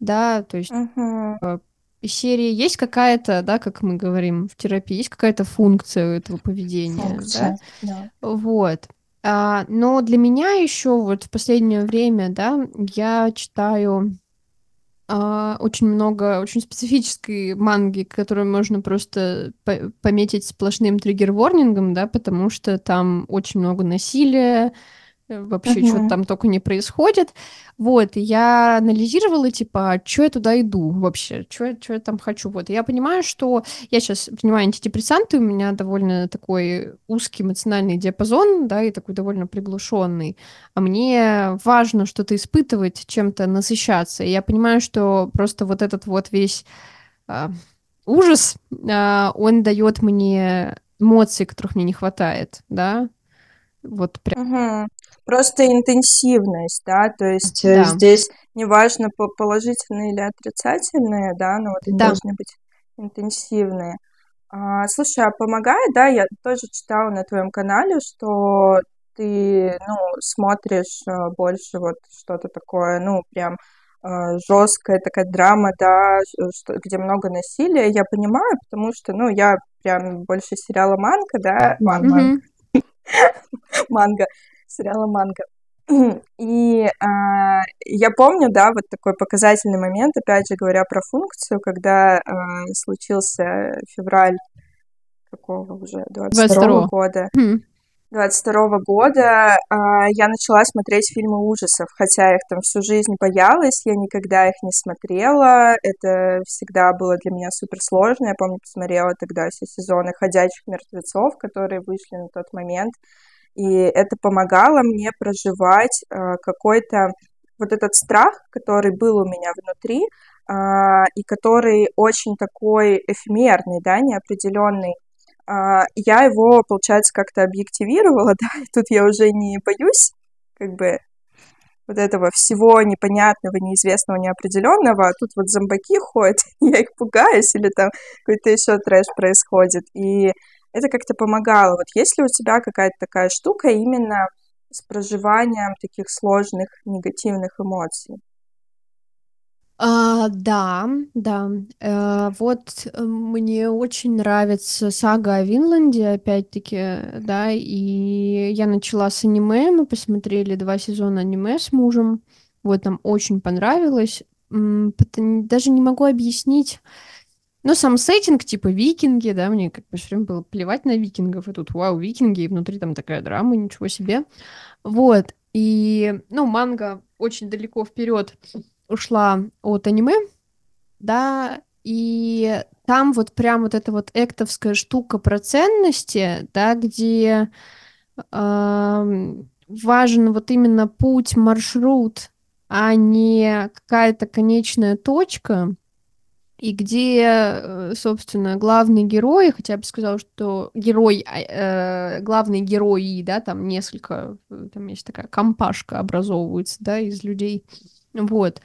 S2: да, то есть mm-hmm. из серии есть какая-то, да, как мы говорим в терапии, есть какая-то функция у этого поведения, функция, да, да. вот. А, но для меня еще вот в последнее время, да, я читаю а, очень много очень специфической манги, которую можно просто по пометить сплошным триггер-ворнингом, да, потому что там очень много насилия, Э, вообще угу. что-то там только не происходит. Вот, я анализировала, типа, а что я туда иду вообще, что я, что я там хочу. Вот, я понимаю, что я сейчас принимаю антидепрессанты, у меня довольно такой узкий эмоциональный диапазон, да, и такой довольно приглушенный. А мне важно что-то испытывать, чем-то насыщаться. И я понимаю, что просто вот этот вот весь э, ужас, э, он дает мне
S1: эмоции, которых мне не хватает, да, вот прям. Угу просто интенсивность, да, то есть э, да. здесь неважно положительные или отрицательные, да, но вот они да. должны быть интенсивные. А, слушай, а помогает, да, я тоже читала на твоем канале, что ты, ну, смотришь э, больше вот что-то такое, ну, прям э, жесткая такая драма, да, что, где много насилия, я понимаю, потому что, ну, я прям больше сериала манка, да, ман, mm-hmm. манга, сериала манга И э, я помню, да, вот такой показательный момент, опять же говоря про функцию, когда э, случился февраль какого уже 22 -го. года. 22 года э, я начала смотреть фильмы ужасов, хотя я их там всю жизнь боялась, я никогда их не смотрела, это всегда было для меня суперсложно. Я помню, посмотрела тогда все сезоны «Ходячих мертвецов», которые вышли на тот момент. И это помогало мне проживать э, какой-то вот этот страх, который был у меня внутри, а, и который очень такой эфемерный, да, неопределенный. А, я его, получается, как-то объективировала, да, и тут я уже не боюсь, как бы вот этого всего непонятного, неизвестного, неопределенного, а тут вот зомбаки ходят, я их пугаюсь, или там какой-то еще трэш происходит. И это как-то помогало. Вот есть ли у тебя какая-то такая штука именно с проживанием таких сложных негативных эмоций? А, да,
S2: да. А, вот э, мне очень нравится сага о Винланде, опять-таки, да, и я начала с аниме, мы посмотрели два сезона аниме с мужем, вот нам очень понравилось. Даже не могу объяснить, но ну, сам сеттинг, типа викинги, да, мне как бы все время было плевать на викингов, и тут, вау, викинги, и внутри там такая драма, ничего себе. Вот, и, ну, манга очень далеко вперед ушла от аниме, да, и там вот прям вот эта вот эктовская штука про ценности, да, где э, важен вот именно путь, маршрут, а не какая-то конечная точка, и где, э, собственно, главный герой, хотя я бы сказала, что герой, э, главные герои, да, там несколько, э, там есть такая компашка образовывается, да, из людей, вот,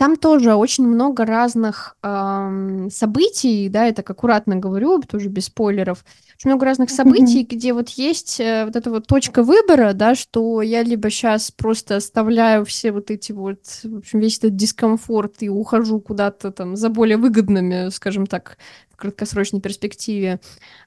S2: там тоже очень много разных эм, событий, да, я так аккуратно говорю, тоже без спойлеров. Очень много разных событий, где вот есть э, вот эта вот точка выбора, да, что я либо сейчас просто оставляю все вот эти вот, в общем, весь этот дискомфорт и ухожу куда-то там за более выгодными, скажем так, краткосрочной перспективе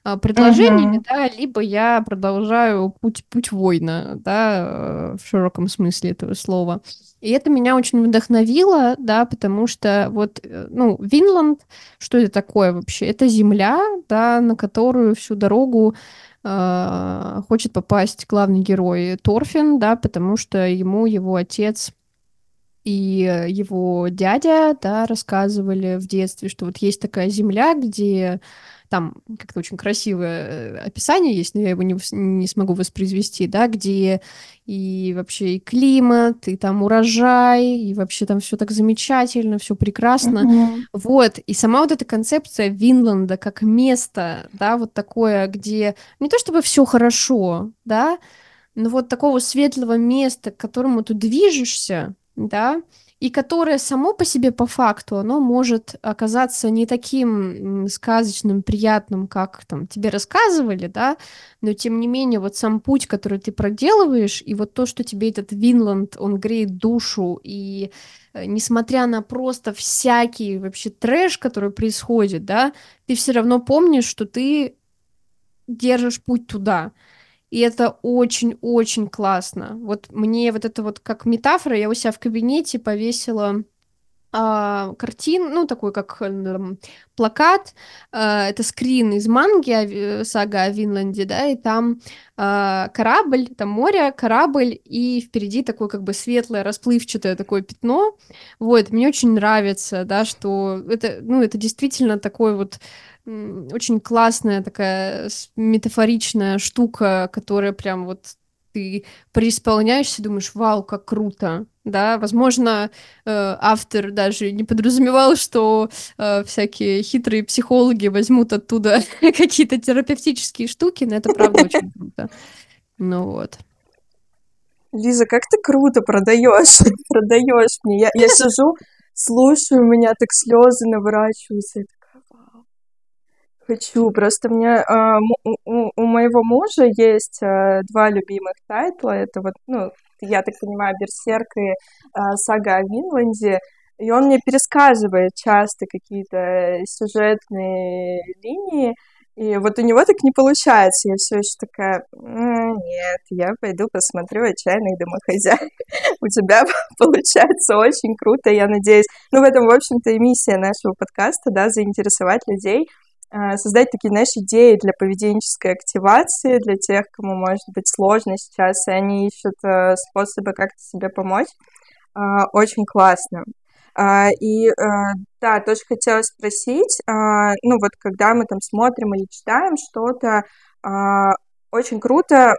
S2: а, предложениями, uh-huh. да, либо я продолжаю путь, путь война да, э, в широком смысле этого слова. И это меня очень вдохновило, да, потому что вот, э, ну, Винланд, что это такое вообще? Это земля, да, на которую всю дорогу э, хочет попасть главный герой Торфин, да, потому что ему его отец и э, его дядя, да, рассказывали в детстве, что вот есть такая земля, где там как-то очень красивое э, описание есть, но я его не, не смогу воспроизвести, да, где и вообще и климат, и там урожай, и вообще там все так замечательно, все прекрасно. Mm-hmm. Вот, и сама вот эта концепция Винланда как место, да, вот такое, где не то чтобы все хорошо, да, но вот такого светлого места, к которому ты движешься, да, и которое само по себе по факту, оно может оказаться не таким сказочным, приятным, как там тебе рассказывали, да, но тем не менее вот сам путь, который ты проделываешь, и вот то, что тебе этот Винланд, он греет душу, и э, несмотря на просто всякий вообще трэш, который происходит, да, ты все равно помнишь, что ты держишь путь туда и это очень-очень классно. Вот мне вот это вот как метафора, я у себя в кабинете повесила э, картин, ну, такой как э, плакат, э, это скрин из манги, ави, э, сага о Винланде, да, и там э, корабль, там море, корабль, и впереди такое как бы светлое, расплывчатое такое пятно, вот, мне очень нравится, да, что это, ну, это действительно такой вот очень классная такая метафоричная штука, которая прям вот ты преисполняешься, думаешь, вау, как круто, да, возможно, э, автор даже не подразумевал, что э, всякие хитрые психологи возьмут оттуда какие-то терапевтические
S1: штуки, но это правда очень
S2: круто. Ну вот.
S1: Лиза, как ты круто продаешь, продаешь мне. Я, я сижу, слушаю, у меня так слезы наворачиваются. Хочу, просто мне э, у, у моего мужа есть э, два любимых тайтла. Это вот, ну, я так понимаю, Берсерк и э, Сага о Винланде. И он мне пересказывает часто какие-то э, сюжетные линии. И вот у него так не получается. Я все еще такая, нет, я пойду посмотрю «Отчаянных домохозяек». у тебя получается очень круто, я надеюсь. Ну, в этом, в общем-то, и миссия нашего подкаста, да, заинтересовать людей – Э, создать такие, знаешь, идеи для поведенческой активации, для тех, кому, может быть, сложно сейчас, и они ищут э, способы как-то себе помочь. Э, очень классно. И да, тоже хотела спросить, ну вот когда мы там смотрим или читаем что-то, очень круто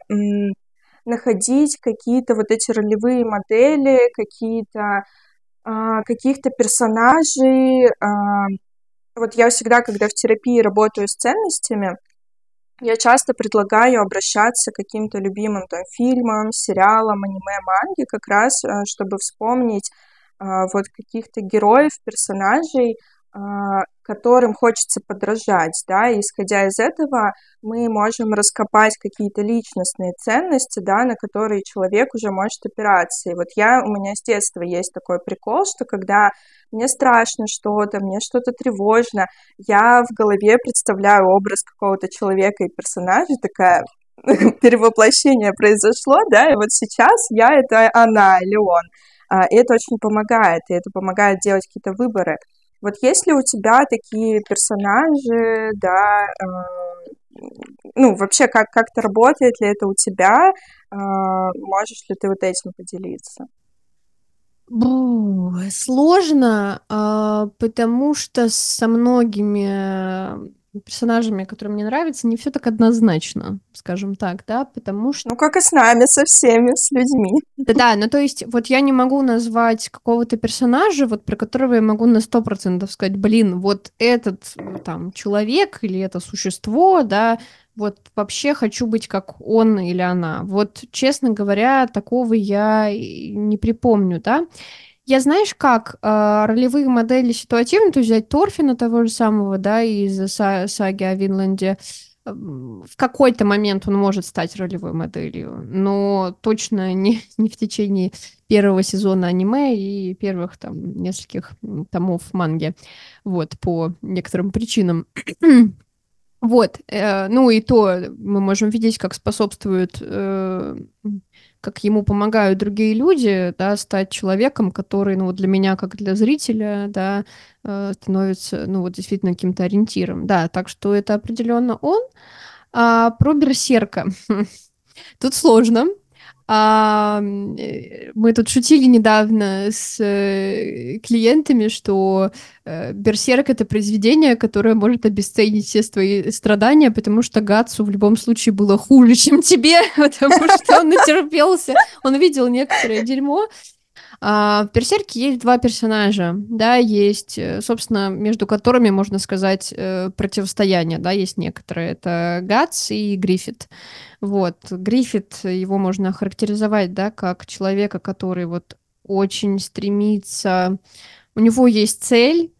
S1: находить какие-то вот эти ролевые модели, какие-то каких-то персонажей, вот я всегда, когда в терапии работаю с ценностями, я часто предлагаю обращаться к каким-то любимым там, фильмам, сериалам, аниме, манге, как раз, э, чтобы вспомнить э, вот каких-то героев, персонажей, а, которым хочется подражать, да, и исходя из этого мы можем раскопать какие-то личностные ценности, да, на которые человек уже может опираться. И вот я, у меня с детства есть такой прикол, что когда мне страшно что-то, мне что-то тревожно, я в голове представляю образ какого-то человека и персонажа, такая, перевоплощение произошло, да, и вот сейчас я это она или он. А, и это очень помогает, и это помогает делать какие-то выборы. Вот есть ли у тебя такие персонажи, да, э, ну, вообще, как, как это работает, ли это у тебя, э, можешь ли ты вот этим поделиться?
S2: Бру, сложно, а, потому что со многими персонажами, которые мне нравятся, не все так однозначно, скажем так, да, потому что... Ну, как и с нами, со всеми, с людьми. Да-да, ну то есть вот я не могу назвать какого-то персонажа, вот про которого я могу на сто процентов сказать, блин, вот этот э, там человек или это существо, да, вот вообще хочу быть как он или она. Вот, честно говоря, такого я не припомню, да. Я знаешь как, а, ролевые модели ситуативные, то есть взять Торфина того же самого, да, из саги о Винланде, эм, в какой-то момент он может стать ролевой моделью, но точно не, не в течение первого сезона аниме и первых там нескольких томов манги. Вот, по некоторым причинам. Вот, э, ну и то мы можем видеть, как способствует э, как ему помогают другие люди, да, стать человеком, который, ну, вот для меня, как для зрителя, да, э, становится, ну, вот действительно каким-то ориентиром, да, так что это определенно он. А про Берсерка. Тут сложно, а, э, мы тут шутили недавно с э, клиентами, что э, Берсерк это произведение, которое может обесценить все твои страдания, потому что Гацу в любом случае было хуже, чем тебе, потому что он натерпелся, он видел некоторое дерьмо, а, в «Берсерке» есть два персонажа, да, есть, э, собственно, между которыми, можно сказать, э, противостояние, да, есть некоторые. Это Гатс и Гриффит. Вот, Гриффит, его можно охарактеризовать, да, как человека, который вот очень стремится... У него есть цель,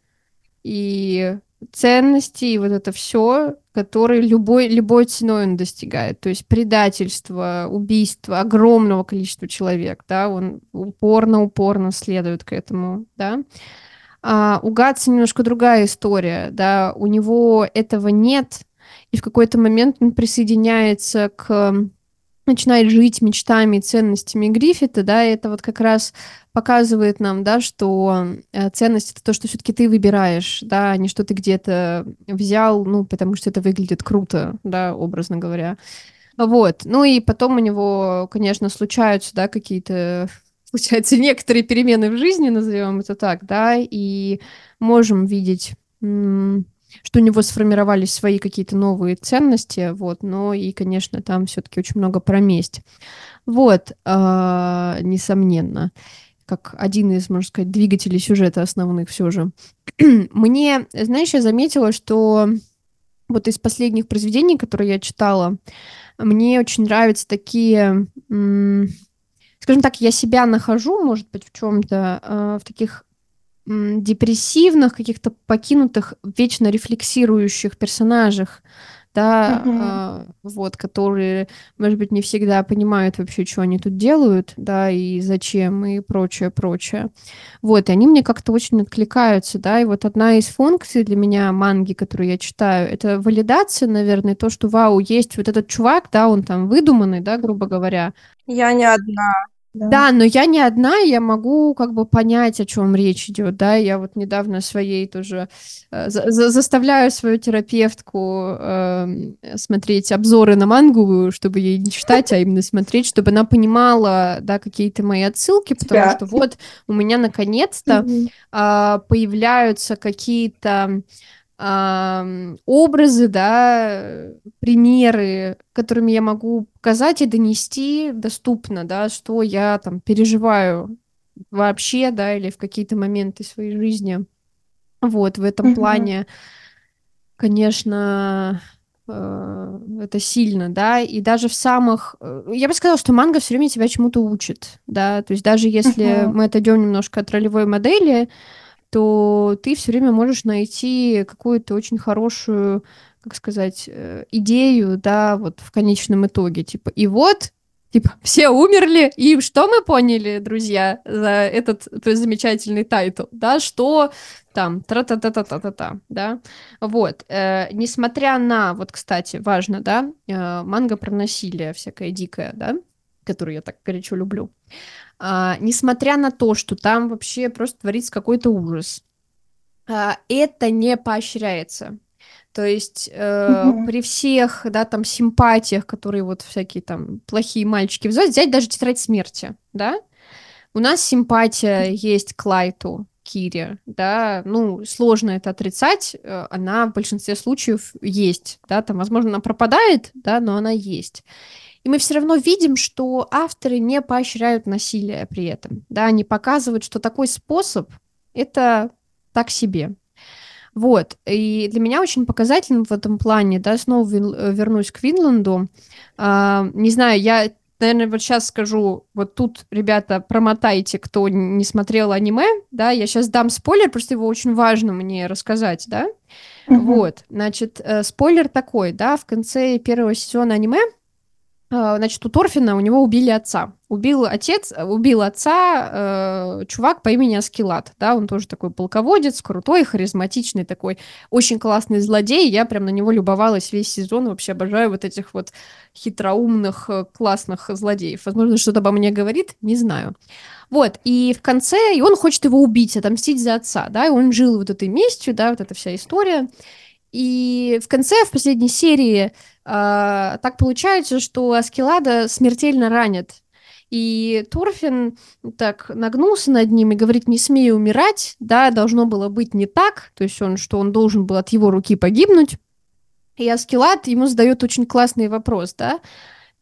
S2: и ценности и вот это все, которые любой, любой ценой он достигает. То есть предательство, убийство огромного количества человек, да, он упорно-упорно следует к этому, да. А у Гатса немножко другая история, да, у него этого нет, и в какой-то момент он присоединяется к начинает жить мечтами и ценностями Гриффита, да, и это вот как раз показывает нам, да, что э, ценность это то, что все-таки ты выбираешь, да, а не что ты где-то взял, ну, потому что это выглядит круто, да, образно говоря. Вот. Ну и потом у него, конечно, случаются, да, какие-то случаются некоторые перемены в жизни, назовем это так, да, и можем видеть что у него сформировались свои какие-то новые ценности, вот, но и, конечно, там все-таки очень много про месть. Вот, а, несомненно, как один из, можно сказать, двигателей сюжета основных все же. Мне, знаешь, я заметила, что вот из последних произведений, которые я читала, мне очень нравятся такие, скажем так, я себя нахожу, может быть, в чем-то, а, в таких депрессивных, каких-то покинутых, вечно рефлексирующих персонажах, да, mm-hmm. а, вот, которые, может быть, не всегда понимают вообще, что они тут делают, да, и зачем, и прочее, прочее. Вот, и они мне как-то очень откликаются, да, и вот одна из функций для меня манги, которую я читаю, это валидация, наверное, то, что, вау, есть вот этот чувак, да, он там выдуманный, да, грубо говоря. Я не одна. Да. но я не одна, я могу как бы понять, о чем речь идет, да, я вот недавно своей тоже э, за заставляю свою терапевтку э, смотреть обзоры на мангу, чтобы ей не читать, а именно смотреть, чтобы она понимала, да, какие-то мои отсылки, потому да. что вот у меня наконец-то э, появляются какие-то э, образы, да, примеры, которыми я могу показать и донести доступно, да, что я там переживаю вообще, да, или в какие-то моменты своей жизни. Вот, в этом плане, конечно, э, это сильно, да, и даже в самых... Э, я бы сказала, что манга все время тебя чему-то учит, да, то есть даже если мы отойдем немножко от ролевой модели, то ты все время можешь найти какую-то очень хорошую, как сказать, э, идею, да, вот в конечном итоге. Типа, и вот Типа, все умерли, и что мы поняли, друзья, за этот замечательный тайтл, да, что там, тра-та-та-та-та-та-та, да, вот, э, несмотря на, вот, кстати, важно, да, э, манга про насилие всякое дикое, да, который я так горячо люблю. А, несмотря на то, что там вообще просто творится какой-то ужас, а, это не поощряется. То есть э, угу. при всех, да, там симпатиях, которые вот всякие там плохие мальчики взять, взять даже тетрадь смерти, да? У нас симпатия есть к Лайту, Кире, да, ну, сложно это отрицать, э, она в большинстве случаев есть, да, там, возможно, она пропадает, да, но она есть. И мы все равно видим, что авторы не поощряют насилие при этом. Да, они показывают, что такой способ – это так себе. Вот, и для меня очень показательным в этом плане, да, снова э, вернусь к Винланду. А, не знаю, я, наверное, вот сейчас скажу, вот тут, ребята, промотайте, кто не смотрел аниме, да, я сейчас дам спойлер, просто его очень важно мне рассказать, да. Угу. Вот, значит, э, спойлер такой, да, в конце первого сезона аниме а, значит, у Торфина у него убили отца. Убил отец, э, убил отца э, чувак по имени Аскелат, да, он тоже такой полководец, крутой, харизматичный такой, очень классный злодей, я прям на него любовалась весь сезон, вообще обожаю вот этих вот хитроумных, э, классных злодеев. Возможно, что-то обо мне говорит, не знаю. Вот, и в конце, и он хочет его убить, отомстить за отца, да, и он жил вот этой местью, да, вот эта вся история. И в конце, в последней серии, э, так получается, что Аскелада смертельно ранит. И Торфин так нагнулся над ним и говорит, не смей умирать, да, должно было быть не так, то есть он, что он должен был от его руки погибнуть. И Аскелад ему задает очень классный вопрос, да,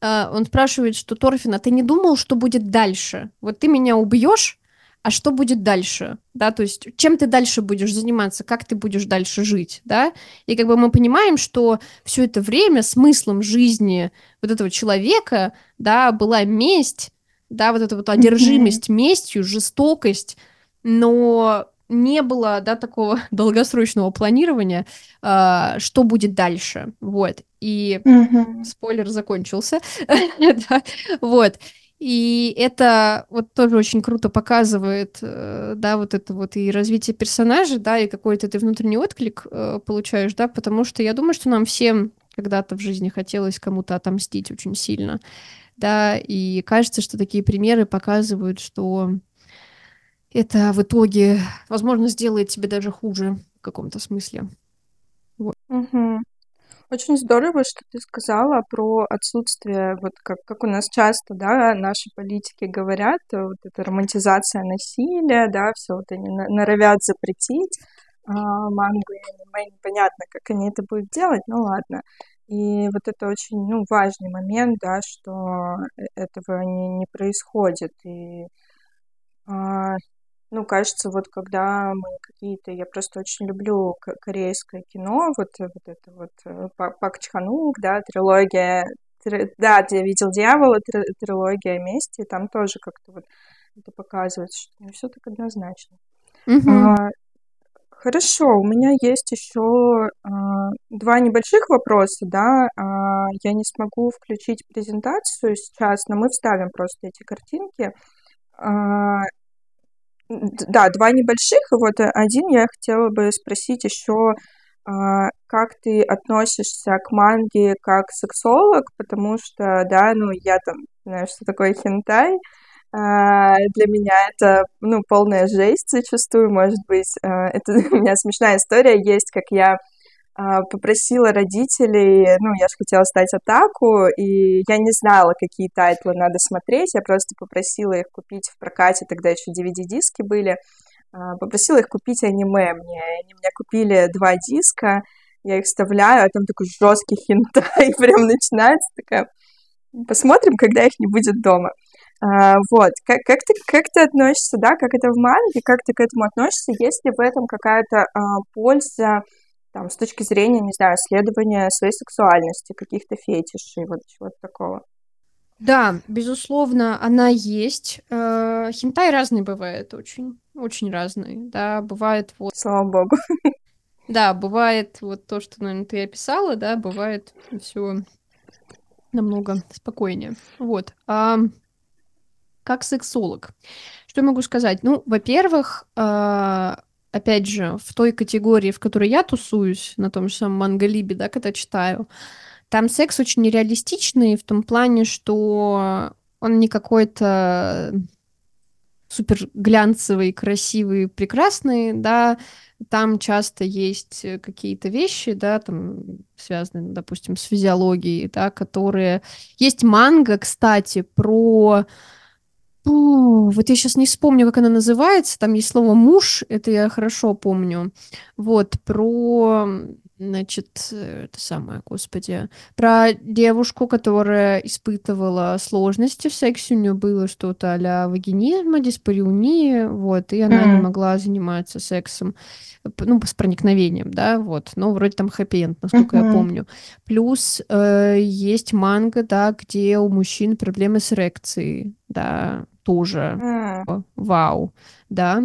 S2: а, он спрашивает, что Торфин, а ты не думал, что будет дальше? Вот ты меня убьешь, а что будет дальше, да, то есть чем ты дальше будешь заниматься, как ты будешь дальше жить, да, и как бы мы понимаем, что все это время смыслом жизни вот этого человека, да, была месть, да, вот эта вот одержимость mm-hmm. местью, жестокость, но не было, да, такого долгосрочного планирования, э, что будет дальше, вот, и mm-hmm. спойлер закончился, да, вот, и это вот тоже очень круто показывает, э, да, вот это вот и развитие персонажа, да, и какой-то ты внутренний отклик э, получаешь, да, потому что я думаю, что нам всем когда-то в жизни хотелось кому-то отомстить очень сильно, да, и кажется, что такие примеры показывают, что это в итоге,
S1: возможно, сделает тебе даже хуже в
S2: каком-то смысле.
S1: Вот. Угу. Очень здорово, что ты сказала про отсутствие, вот как, как у нас часто, да, наши политики говорят, э, вот эта романтизация насилия, да, все вот они норовят запретить а, мангу и аниме, непонятно, как они это будут делать, ну ладно. И вот это очень, ну, важный момент, да, что э, этого не, не происходит, и а, ну, кажется, вот когда мы какие-то... Я просто очень люблю корейское кино, вот, э, вот это вот э, Пак Чханук, да, трилогия... Три, да, я видел «Дьявола», три, трилогия «Мести», там тоже как-то вот это показывается, что не все так однозначно. Mm-hmm. А, хорошо, у меня есть еще а, два небольших вопроса, да. А, я не смогу включить презентацию сейчас, но мы вставим просто эти картинки. А, да, два небольших, и вот э, один я хотела бы спросить еще, а, как ты относишься к манге как сексолог, потому что, да, ну, я там, знаешь что такое хентай, а, для меня это, ну, полная жесть, зачастую, может быть. А, это у меня смешная история есть, как я а, попросила родителей, ну, я же хотела стать атаку, и я не знала, какие тайтлы надо смотреть, я просто попросила их купить в прокате, тогда еще DVD-диски были, а, попросила их купить аниме мне, они мне купили два диска, я их вставляю, а там такой жесткий хентай прям начинается, такая, посмотрим, когда их не будет дома. А, вот, как, как, ты, как ты относишься, да, как это в манге, как ты к этому относишься, есть ли в этом какая-то а, польза, там, с точки зрения, не знаю, исследования своей сексуальности, каких-то фетишей, вот чего-то такого. Да, безусловно, она есть. Э,
S2: хентай разный бывает, очень, очень разный. Да, бывает вот. Слава богу. Да, бывает вот то, что, наверное, ты описала, да, бывает все намного спокойнее. Вот. А как сексолог, что я могу сказать? Ну, во-первых, э, опять же, в той категории, в которой я тусуюсь, на том же самом Мангалибе, да, когда читаю, там секс очень нереалистичный в том плане, что он не какой-то супер глянцевый, красивый, прекрасный, да, там часто есть какие-то вещи, да, там связанные, допустим, с физиологией, да, которые... Есть манга, кстати, про вот я сейчас не вспомню, как она называется, там есть слово «муж», это я хорошо помню, вот, про, значит, э, это самое, господи, про девушку, которая испытывала сложности в сексе, у нее было что-то а-ля вагинизма, диспариуния, вот, и она mm. не могла заниматься сексом, ну, с проникновением, да, вот, но вроде там хэппи-энд, насколько mm-hmm. я помню. Плюс э, есть манга, да, где у мужчин проблемы с эрекцией, да, тоже
S1: mm. вау, да.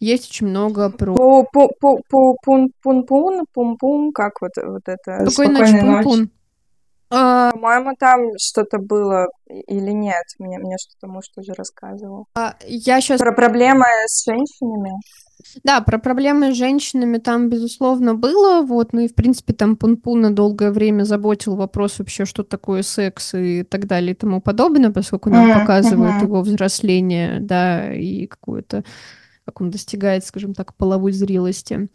S1: Есть очень много про... Пу-пун-пун-пун, пум-пун, как вот, вот это? Спокойной, Спокойной ночи, пун-пун. А, По-моему, там что-то было или нет. Мне, мне что-то муж тоже рассказывал. А,
S2: я сейчас... Про проблемы с
S1: женщинами.
S2: Да, про проблемы с женщинами там, безусловно, было. Вот, ну и, в принципе, там на долгое время заботил вопрос вообще, что такое секс и так далее и тому подобное, поскольку нам показывают его взросление, да, и какую-то как он достигает, скажем так, половой зрелости.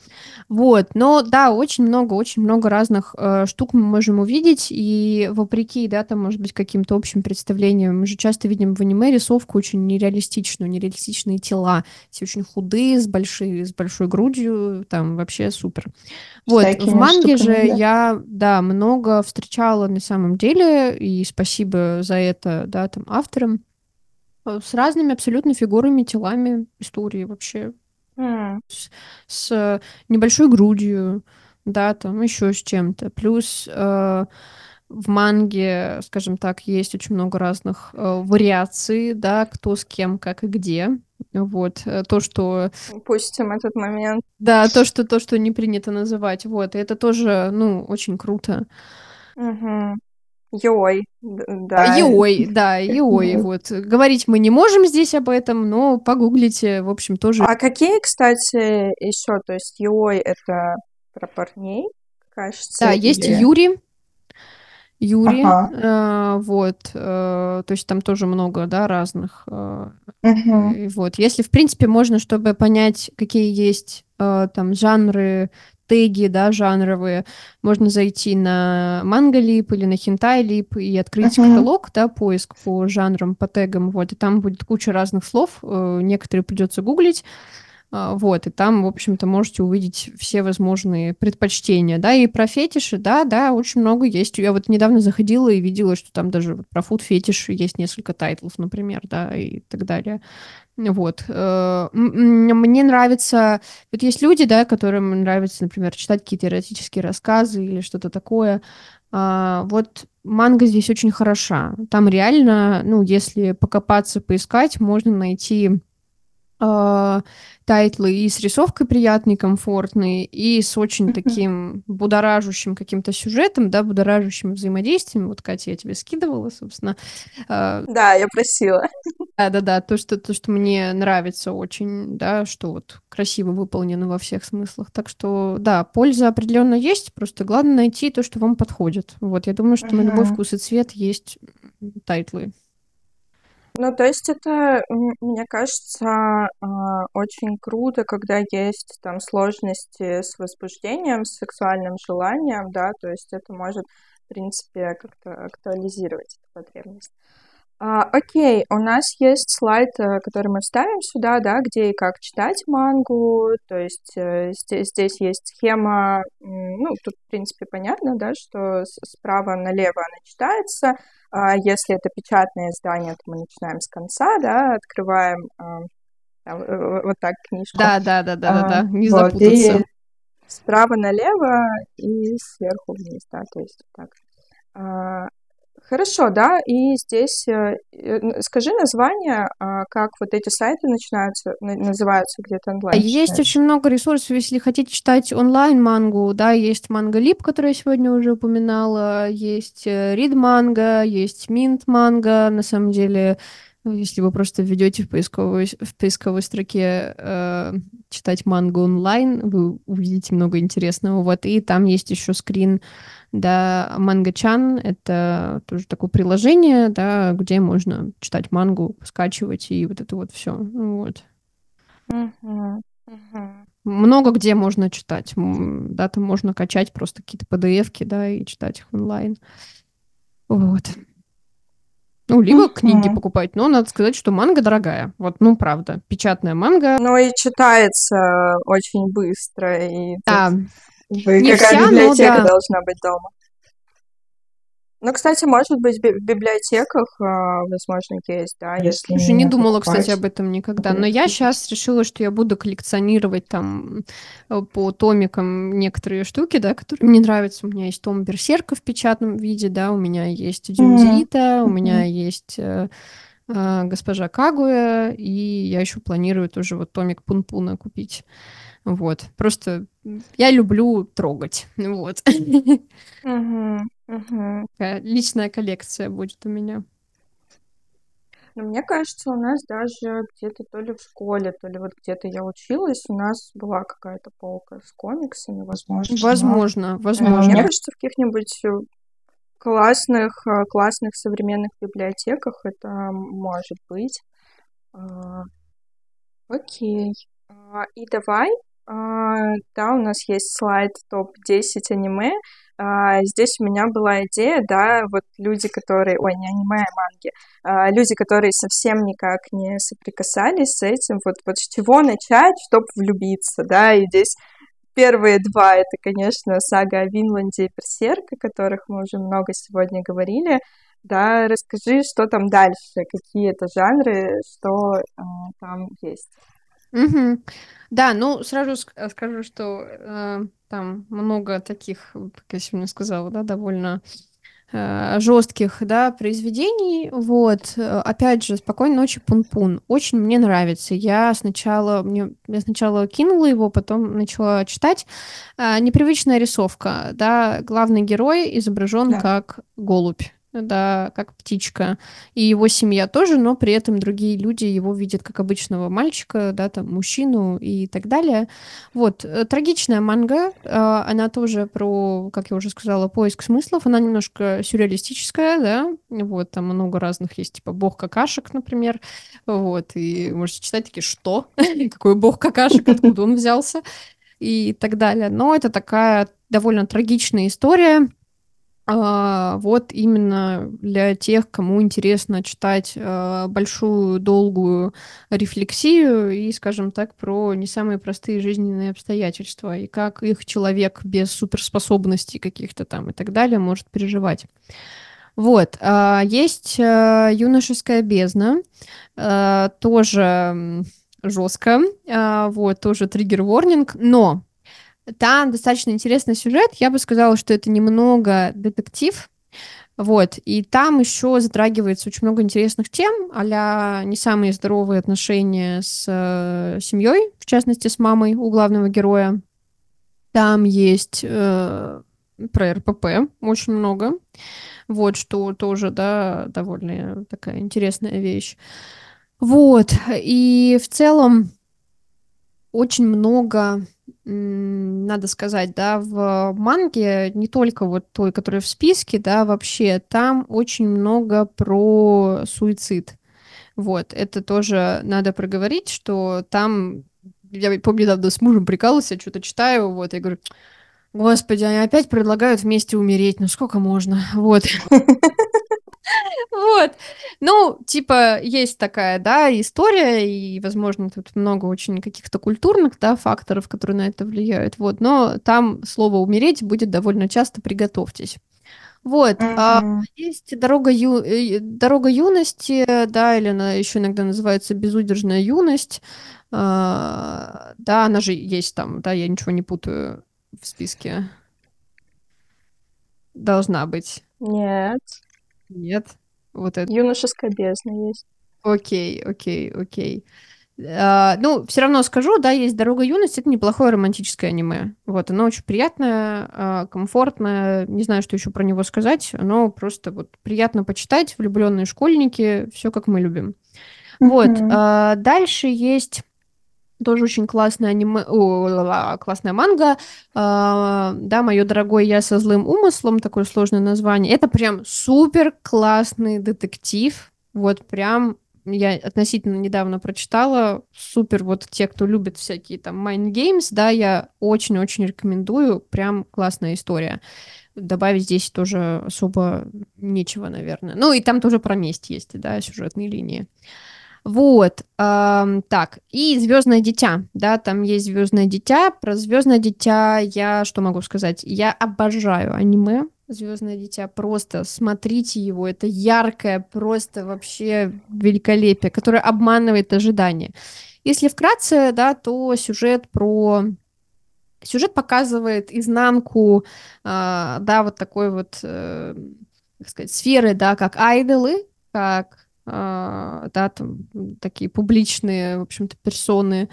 S2: Вот, но да, очень много, очень много разных э, штук мы можем увидеть, и вопреки, да, там, может быть, каким-то общим представлением. мы же часто видим в аниме рисовку очень нереалистичную, нереалистичные тела, все очень худые, с большой, с большой грудью, там вообще супер. Вот, Такими в манге штуками, же да. я, да, много встречала на самом деле, и спасибо за это, да, там, авторам, Э, с разными абсолютно фигурами, телами истории вообще. Mm. С, с э, небольшой грудью, да, там еще с чем-то. Плюс э, в манге, скажем так, есть очень много разных э, вариаций, да, кто с кем, как и где. Вот, э, то, что...
S1: Упустим этот момент. Да, то,
S2: что, то, что не принято называть, вот, и это тоже, ну, очень круто.
S1: Угу. А йой, да. Йой, да, йой, вот.
S2: Говорить мы не можем здесь об этом, но погуглите, в общем, тоже. А
S1: какие, кстати, еще, то есть йой это про парней, кажется. Да, или... есть Юрий,
S2: Юрий, ага. э, вот, э, то есть там тоже много, да, разных, э, угу. вот, если, в принципе, можно, чтобы понять, какие есть э, там жанры теги, да, жанровые. Можно зайти на Mangolip или на Хентайлип и открыть uh-huh. каталог, да, поиск по жанрам, по тегам, вот, и там будет куча разных слов, э, некоторые придется гуглить, а, вот, и там, в общем-то, можете увидеть все возможные предпочтения, да, и про фетиши, да, да, очень много есть. Я вот недавно заходила и видела, что там даже вот про фуд-фетиши есть несколько тайтлов, например, да, и так далее. Вот. Э, мне нравится... Вот есть люди, да, которым нравится, например, читать какие-то эротические рассказы или что-то такое. А, вот манга здесь очень хороша. Там реально, ну, если покопаться, поискать, можно найти а, тайтлы и с рисовкой приятный комфортный и с очень таким будоражущим каким-то сюжетом, да, будоражущим взаимодействием. Вот, Катя, я тебе скидывала, собственно. А. Да, я просила. Да-да-да, то что, то, что мне нравится очень, да, что вот красиво выполнено во всех смыслах. Так что, да, польза определенно есть, просто главное найти то, что вам подходит. Вот, я думаю, что на любой вкус и цвет есть тайтлы.
S1: Ну, то есть это, мне кажется, а, очень круто, когда есть там сложности с возбуждением, с сексуальным желанием, да, то есть это может, в принципе, как-то актуализировать эту потребность. А, окей, у нас есть слайд, э, который мы вставим сюда, да, где и как читать мангу, то есть здесь, э, здесь есть схема, ну, тут, в принципе, понятно, да, что справа налево она читается, а Если это печатное издание, то мы начинаем с конца, да, открываем а, там, э, э, вот так книжку. Да, да, да, да, да, а, да, не вот, запутаться. справа налево и сверху вниз, да, то есть так. А, Хорошо, да, и здесь э, э, скажи название, а, как вот эти сайты начинаются, называются где-то онлайн. Есть считаешь?
S2: очень много ресурсов, если хотите читать онлайн мангу, да, есть MangaLib, которую я сегодня уже упоминала, есть э, Read Manga, есть Mint Manga, на самом деле, если вы просто введете в поисковой, в поисковой строке э, читать мангу онлайн, вы увидите много интересного, вот, и там есть еще скрин да, Мангачан — это тоже такое приложение, да, где можно читать мангу, скачивать и вот это вот все, ну вот. Много где можно читать, да, там можно качать просто какие-то pdf да, и читать их онлайн, вот. Ну, либо книги покупать, но надо сказать, что манга дорогая. Вот, ну, правда,
S1: печатная манга. Но ну, и читается очень быстро. И да, тут не какая вся, библиотека но, да. должна быть дома. Ну, кстати, может быть, в библиотеках, э, возможно, есть, да, если... Уже не думала, покупать. кстати, об этом никогда. Но я
S2: сейчас решила, что я буду коллекционировать там э, по томикам некоторые штуки, да, которые мне нравятся. У меня есть том Берсерка в печатном виде, да, у меня есть Дюнзита, mm-hmm. у меня есть э, госпожа Кагуя, и я еще планирую тоже вот томик Пунпуна купить. Вот. Просто я люблю
S1: трогать. Ну вот.
S2: Личная коллекция
S1: будет у меня. Но ну, мне кажется, у нас даже где-то то ли в школе, то ли вот где-то я училась, у нас была какая-то полка с комиксами, возможно. Возможно, но... Э, возможно. Мне кажется, в каких-нибудь э, классных, э, классных современных библиотеках это может быть. Окей. И давай а, да, у нас есть слайд топ-10 аниме. А, здесь у меня была идея, да, вот люди, которые, ой, не аниме, а манги, а, люди, которые совсем никак не соприкасались с этим, вот, вот с чего начать, чтобы влюбиться, да, и здесь первые два — это, конечно, сага о Винланде и Персерка, о которых мы уже много сегодня говорили, да, расскажи, что там дальше, какие это жанры, что э, там есть. Угу. Да, ну сразу ск- э, скажу, что э,
S2: там много таких, как я сегодня сказала, да, довольно э, жестких, да, произведений. Вот, э, опять же, «Спокойной ночи, Пун-Пун». Очень мне нравится. Я сначала, мне, я сначала кинула его, потом начала читать. Э, непривычная рисовка, да, главный герой изображен да. как голубь да, как птичка. И его семья тоже, но при этом другие люди его видят как обычного мальчика, да, там, мужчину и так далее. Вот, э, трагичная манга, а, она тоже про, как я уже сказала, поиск смыслов, она немножко сюрреалистическая, да, вот, там много разных есть, типа, бог какашек, например, вот, и можете читать такие, что? Какой бог какашек, откуда он взялся? И так далее. Но это такая довольно трагичная история, а, вот именно для тех, кому интересно читать а, большую, долгую рефлексию и, скажем так, про не самые простые жизненные обстоятельства и как их человек без суперспособностей каких-то там и так далее может переживать. Вот, а, есть а, юношеская бездна, а, тоже жестко, а, вот, тоже триггер-ворнинг, но там достаточно интересный сюжет. Я бы сказала, что это немного детектив. Вот, и там еще затрагивается очень много интересных тем, а не самые здоровые отношения с э, семьей, в частности, с мамой у главного героя. Там есть э, про РПП очень много. Вот, что тоже, да, довольно такая интересная вещь. Вот, и в целом очень много надо сказать, да, в манге, не только вот той, которая в списке, да, вообще, там очень много про суицид. Вот, это тоже надо проговорить, что там, я помню, давно с мужем прикалывался, я что-то читаю, вот, я говорю, господи, они опять предлагают вместе умереть, ну сколько можно, вот. Вот. Ну, типа, есть такая, да, история, и, возможно, тут много очень каких-то культурных, да, факторов, которые на это влияют. Вот. Но там слово «умереть» будет довольно часто, приготовьтесь. Вот, mm-hmm. а, есть дорога, ю... Э, дорога юности, да, или она еще иногда называется безудержная юность. А, да, она же есть там, да, я ничего не путаю в списке. Должна быть. Нет. Нет. Вот это. Юношеская бездна есть. Окей, окей, окей. А, ну, все равно скажу, да, есть «Дорога юности», это неплохое романтическое аниме. Вот, оно очень приятное, а, комфортное, не знаю, что еще про него сказать, оно просто вот приятно почитать, влюбленные школьники, все как мы любим. Вот, а, дальше есть тоже очень классное аниме, о, классная манга, э, да, мое дорогое я со злым умыслом, такое сложное название. Это прям супер классный детектив, вот прям я относительно недавно прочитала, супер, вот те, кто любит всякие там Mind Games, да, я очень-очень рекомендую, прям классная история. Добавить здесь тоже особо нечего, наверное. Ну и там тоже про месть есть, да, сюжетные линии. Uh, вот, эм, так, и Звездное дитя, да, там есть Звездное дитя. Про Звездное дитя я что могу сказать? Я обожаю аниме. Звездное дитя, просто смотрите его, это яркое, просто вообще великолепие, которое обманывает ожидания. Если вкратце, да, то сюжет про сюжет показывает изнанку, э, да, вот такой вот, э, как сказать, сферы, да, как айдолы, как а, да, там такие публичные, в общем-то, персоны,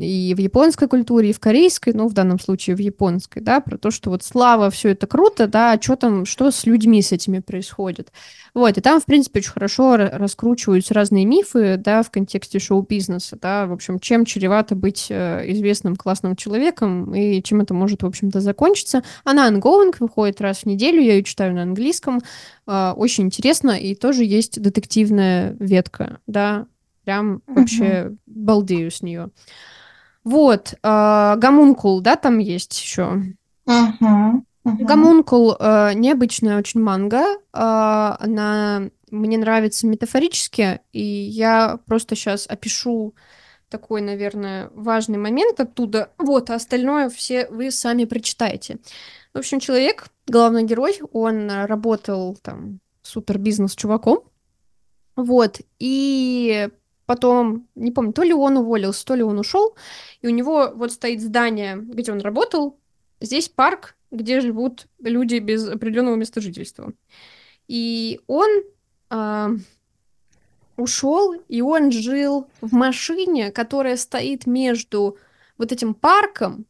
S2: и в японской культуре, и в корейской, ну, в данном случае в японской, да, про то, что вот слава, все это круто, да, а что там, что с людьми с этими происходит. Вот, и там, в принципе, очень хорошо раскручиваются разные мифы, да, в контексте шоу-бизнеса, да, в общем, чем чревато быть э, известным классным человеком и чем это может, в общем-то, закончиться. Она ongoing, выходит раз в неделю, я ее читаю на английском, э, очень интересно, и тоже есть детективная ветка, да, прям вообще uh-huh. балдею с нее. Uh, вот, э, гомункул, да, там есть еще. Угу. Угу. Гомункул э, необычная очень манга. Э, она мне нравится метафорически, и я просто сейчас опишу такой, наверное, важный момент оттуда. Вот, а остальное все вы сами прочитаете. В общем, человек, главный герой, он работал там супер бизнес чуваком. Вот, и потом, не помню, то ли он уволился, то ли он ушел, и у него вот стоит здание, где он работал, здесь парк, где живут люди без определенного места жительства. И он э, ушел, и он жил в машине, которая стоит между вот этим парком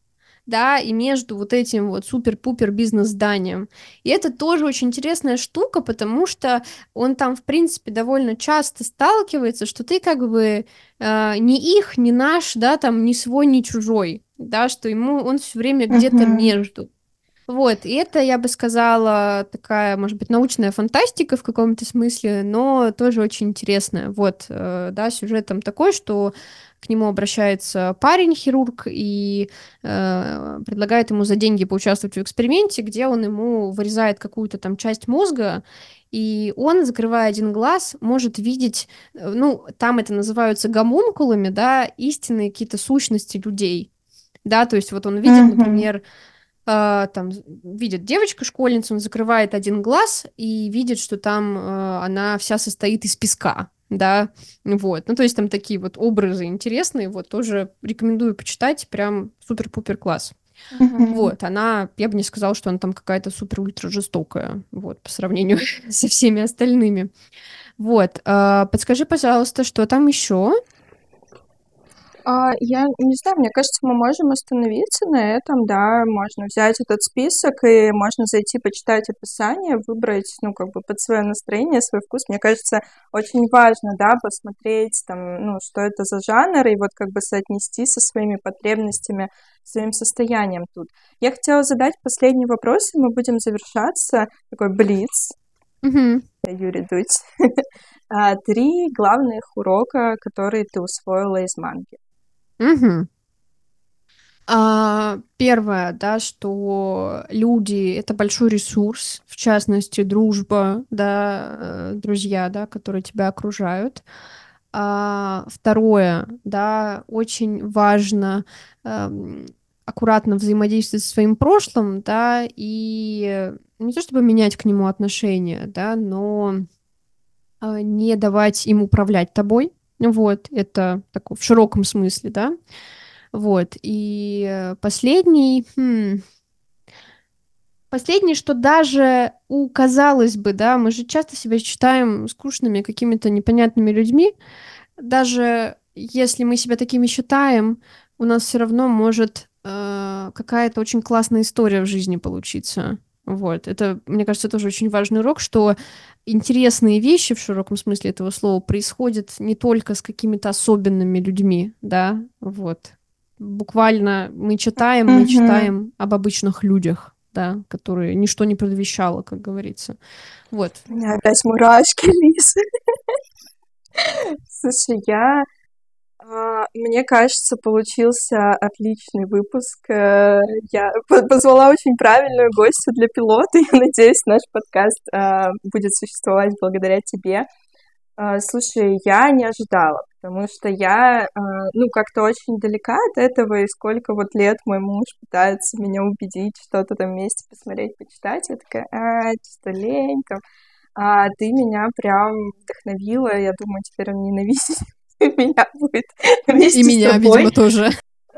S2: да, и между вот этим вот супер-пупер бизнес-зданием. И это тоже очень интересная штука, потому что он там, в принципе, довольно часто сталкивается, что ты как бы э, не их, не наш, да, там, не свой, не чужой, да, что ему он все время где-то uh-huh. между. Вот, и это, я бы сказала, такая, может быть, научная фантастика в каком-то смысле, но тоже очень интересная. Вот, э, да, сюжет там такой, что к нему обращается парень, хирург, и э, предлагает ему за деньги поучаствовать в эксперименте, где он ему вырезает какую-то там часть мозга, и он, закрывая один глаз, может видеть, э, ну, там это называются гомункулами, да, истинные какие-то сущности людей, да, то есть вот он видит, mm-hmm. например, а, там видит девочка, школьница, он закрывает один глаз и видит, что там а, она вся состоит из песка, да, вот, ну, то есть там такие вот образы интересные, вот, тоже рекомендую почитать, прям супер-пупер класс. Вот, она, я бы не сказала, что она там какая-то супер-ультра жестокая, вот, по сравнению со всеми остальными.
S1: Вот, а, подскажи, пожалуйста, что там еще? А, я не знаю, мне кажется, мы можем остановиться на этом, да, можно взять этот список и можно зайти почитать описание, выбрать, ну, как бы под свое настроение, свой вкус. Мне кажется, очень важно, да, посмотреть там, ну, что это за жанр, и вот как бы соотнести со своими потребностями, своим состоянием тут. Я хотела задать последний вопрос, и мы будем завершаться, такой блиц. Юрий Дудь. А, три главных урока, которые ты усвоила из манги. Угу. А, первое, да, что
S2: люди это большой ресурс, в частности, дружба, да, э, друзья, да, которые тебя окружают. А, второе, да, очень важно а, аккуратно взаимодействовать со своим прошлым, да, и не то чтобы менять к нему отношения, да, но э, не давать им управлять тобой, вот, это так, в широком смысле, да. Вот, и последний... Хм, Последнее, что даже у, казалось бы, да, мы же часто себя считаем скучными, какими-то непонятными людьми, даже если мы себя такими считаем, у нас все равно может э, какая-то очень классная история в жизни получиться. Вот. Это, мне кажется, тоже очень важный урок, что интересные вещи в широком смысле этого слова происходят не только с какими-то особенными людьми, да, вот. Буквально мы читаем, мы читаем об обычных людях, да, которые ничто не предвещало, как говорится. Вот.
S1: У меня опять мурашки, Лиз. Слушай, я а, мне кажется, получился отличный выпуск. Э, я позвала очень правильную гостью для пилота. Я надеюсь, наш подкаст э, будет существовать благодаря тебе. Э, слушай, я не ожидала, потому что я, ну, как-то очень далека от этого, и сколько вот лет мой муж пытается меня убедить что-то там вместе посмотреть, почитать. Я такая, а, что лень, там. А ты меня прям вдохновила, я думаю, теперь он ненавидит и меня будет вместе И меня, с тобой. видимо, тоже.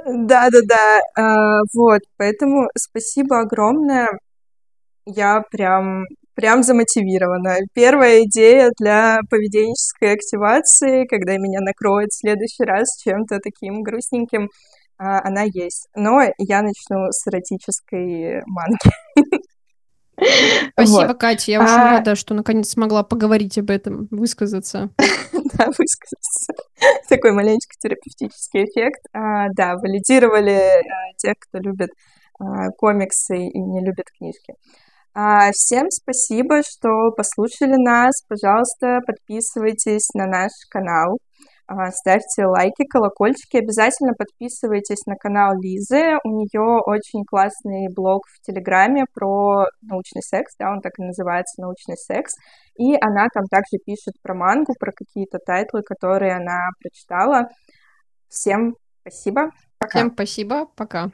S1: Да-да-да, а, вот, поэтому спасибо огромное. Я прям, прям замотивирована. Первая идея для поведенческой активации, когда меня накроет в следующий раз чем-то таким грустненьким, а, она есть. Но я начну с эротической манги Спасибо, вот. Катя. Я очень а
S2: рада, что наконец смогла поговорить
S1: об этом, высказаться. высказаться. Такой маленький терапевтический эффект. А, да, валидировали а, тех, кто любит а, комиксы и не любит книжки. А, всем спасибо, что послушали нас. Пожалуйста, подписывайтесь на наш канал. А, ставьте лайки, колокольчики, обязательно подписывайтесь на канал Лизы, у нее очень классный блог в Телеграме про научный секс, да, он так и называется, научный секс, и она там также пишет про мангу, про какие-то тайтлы, которые она прочитала. Всем спасибо, пока. Всем спасибо, пока.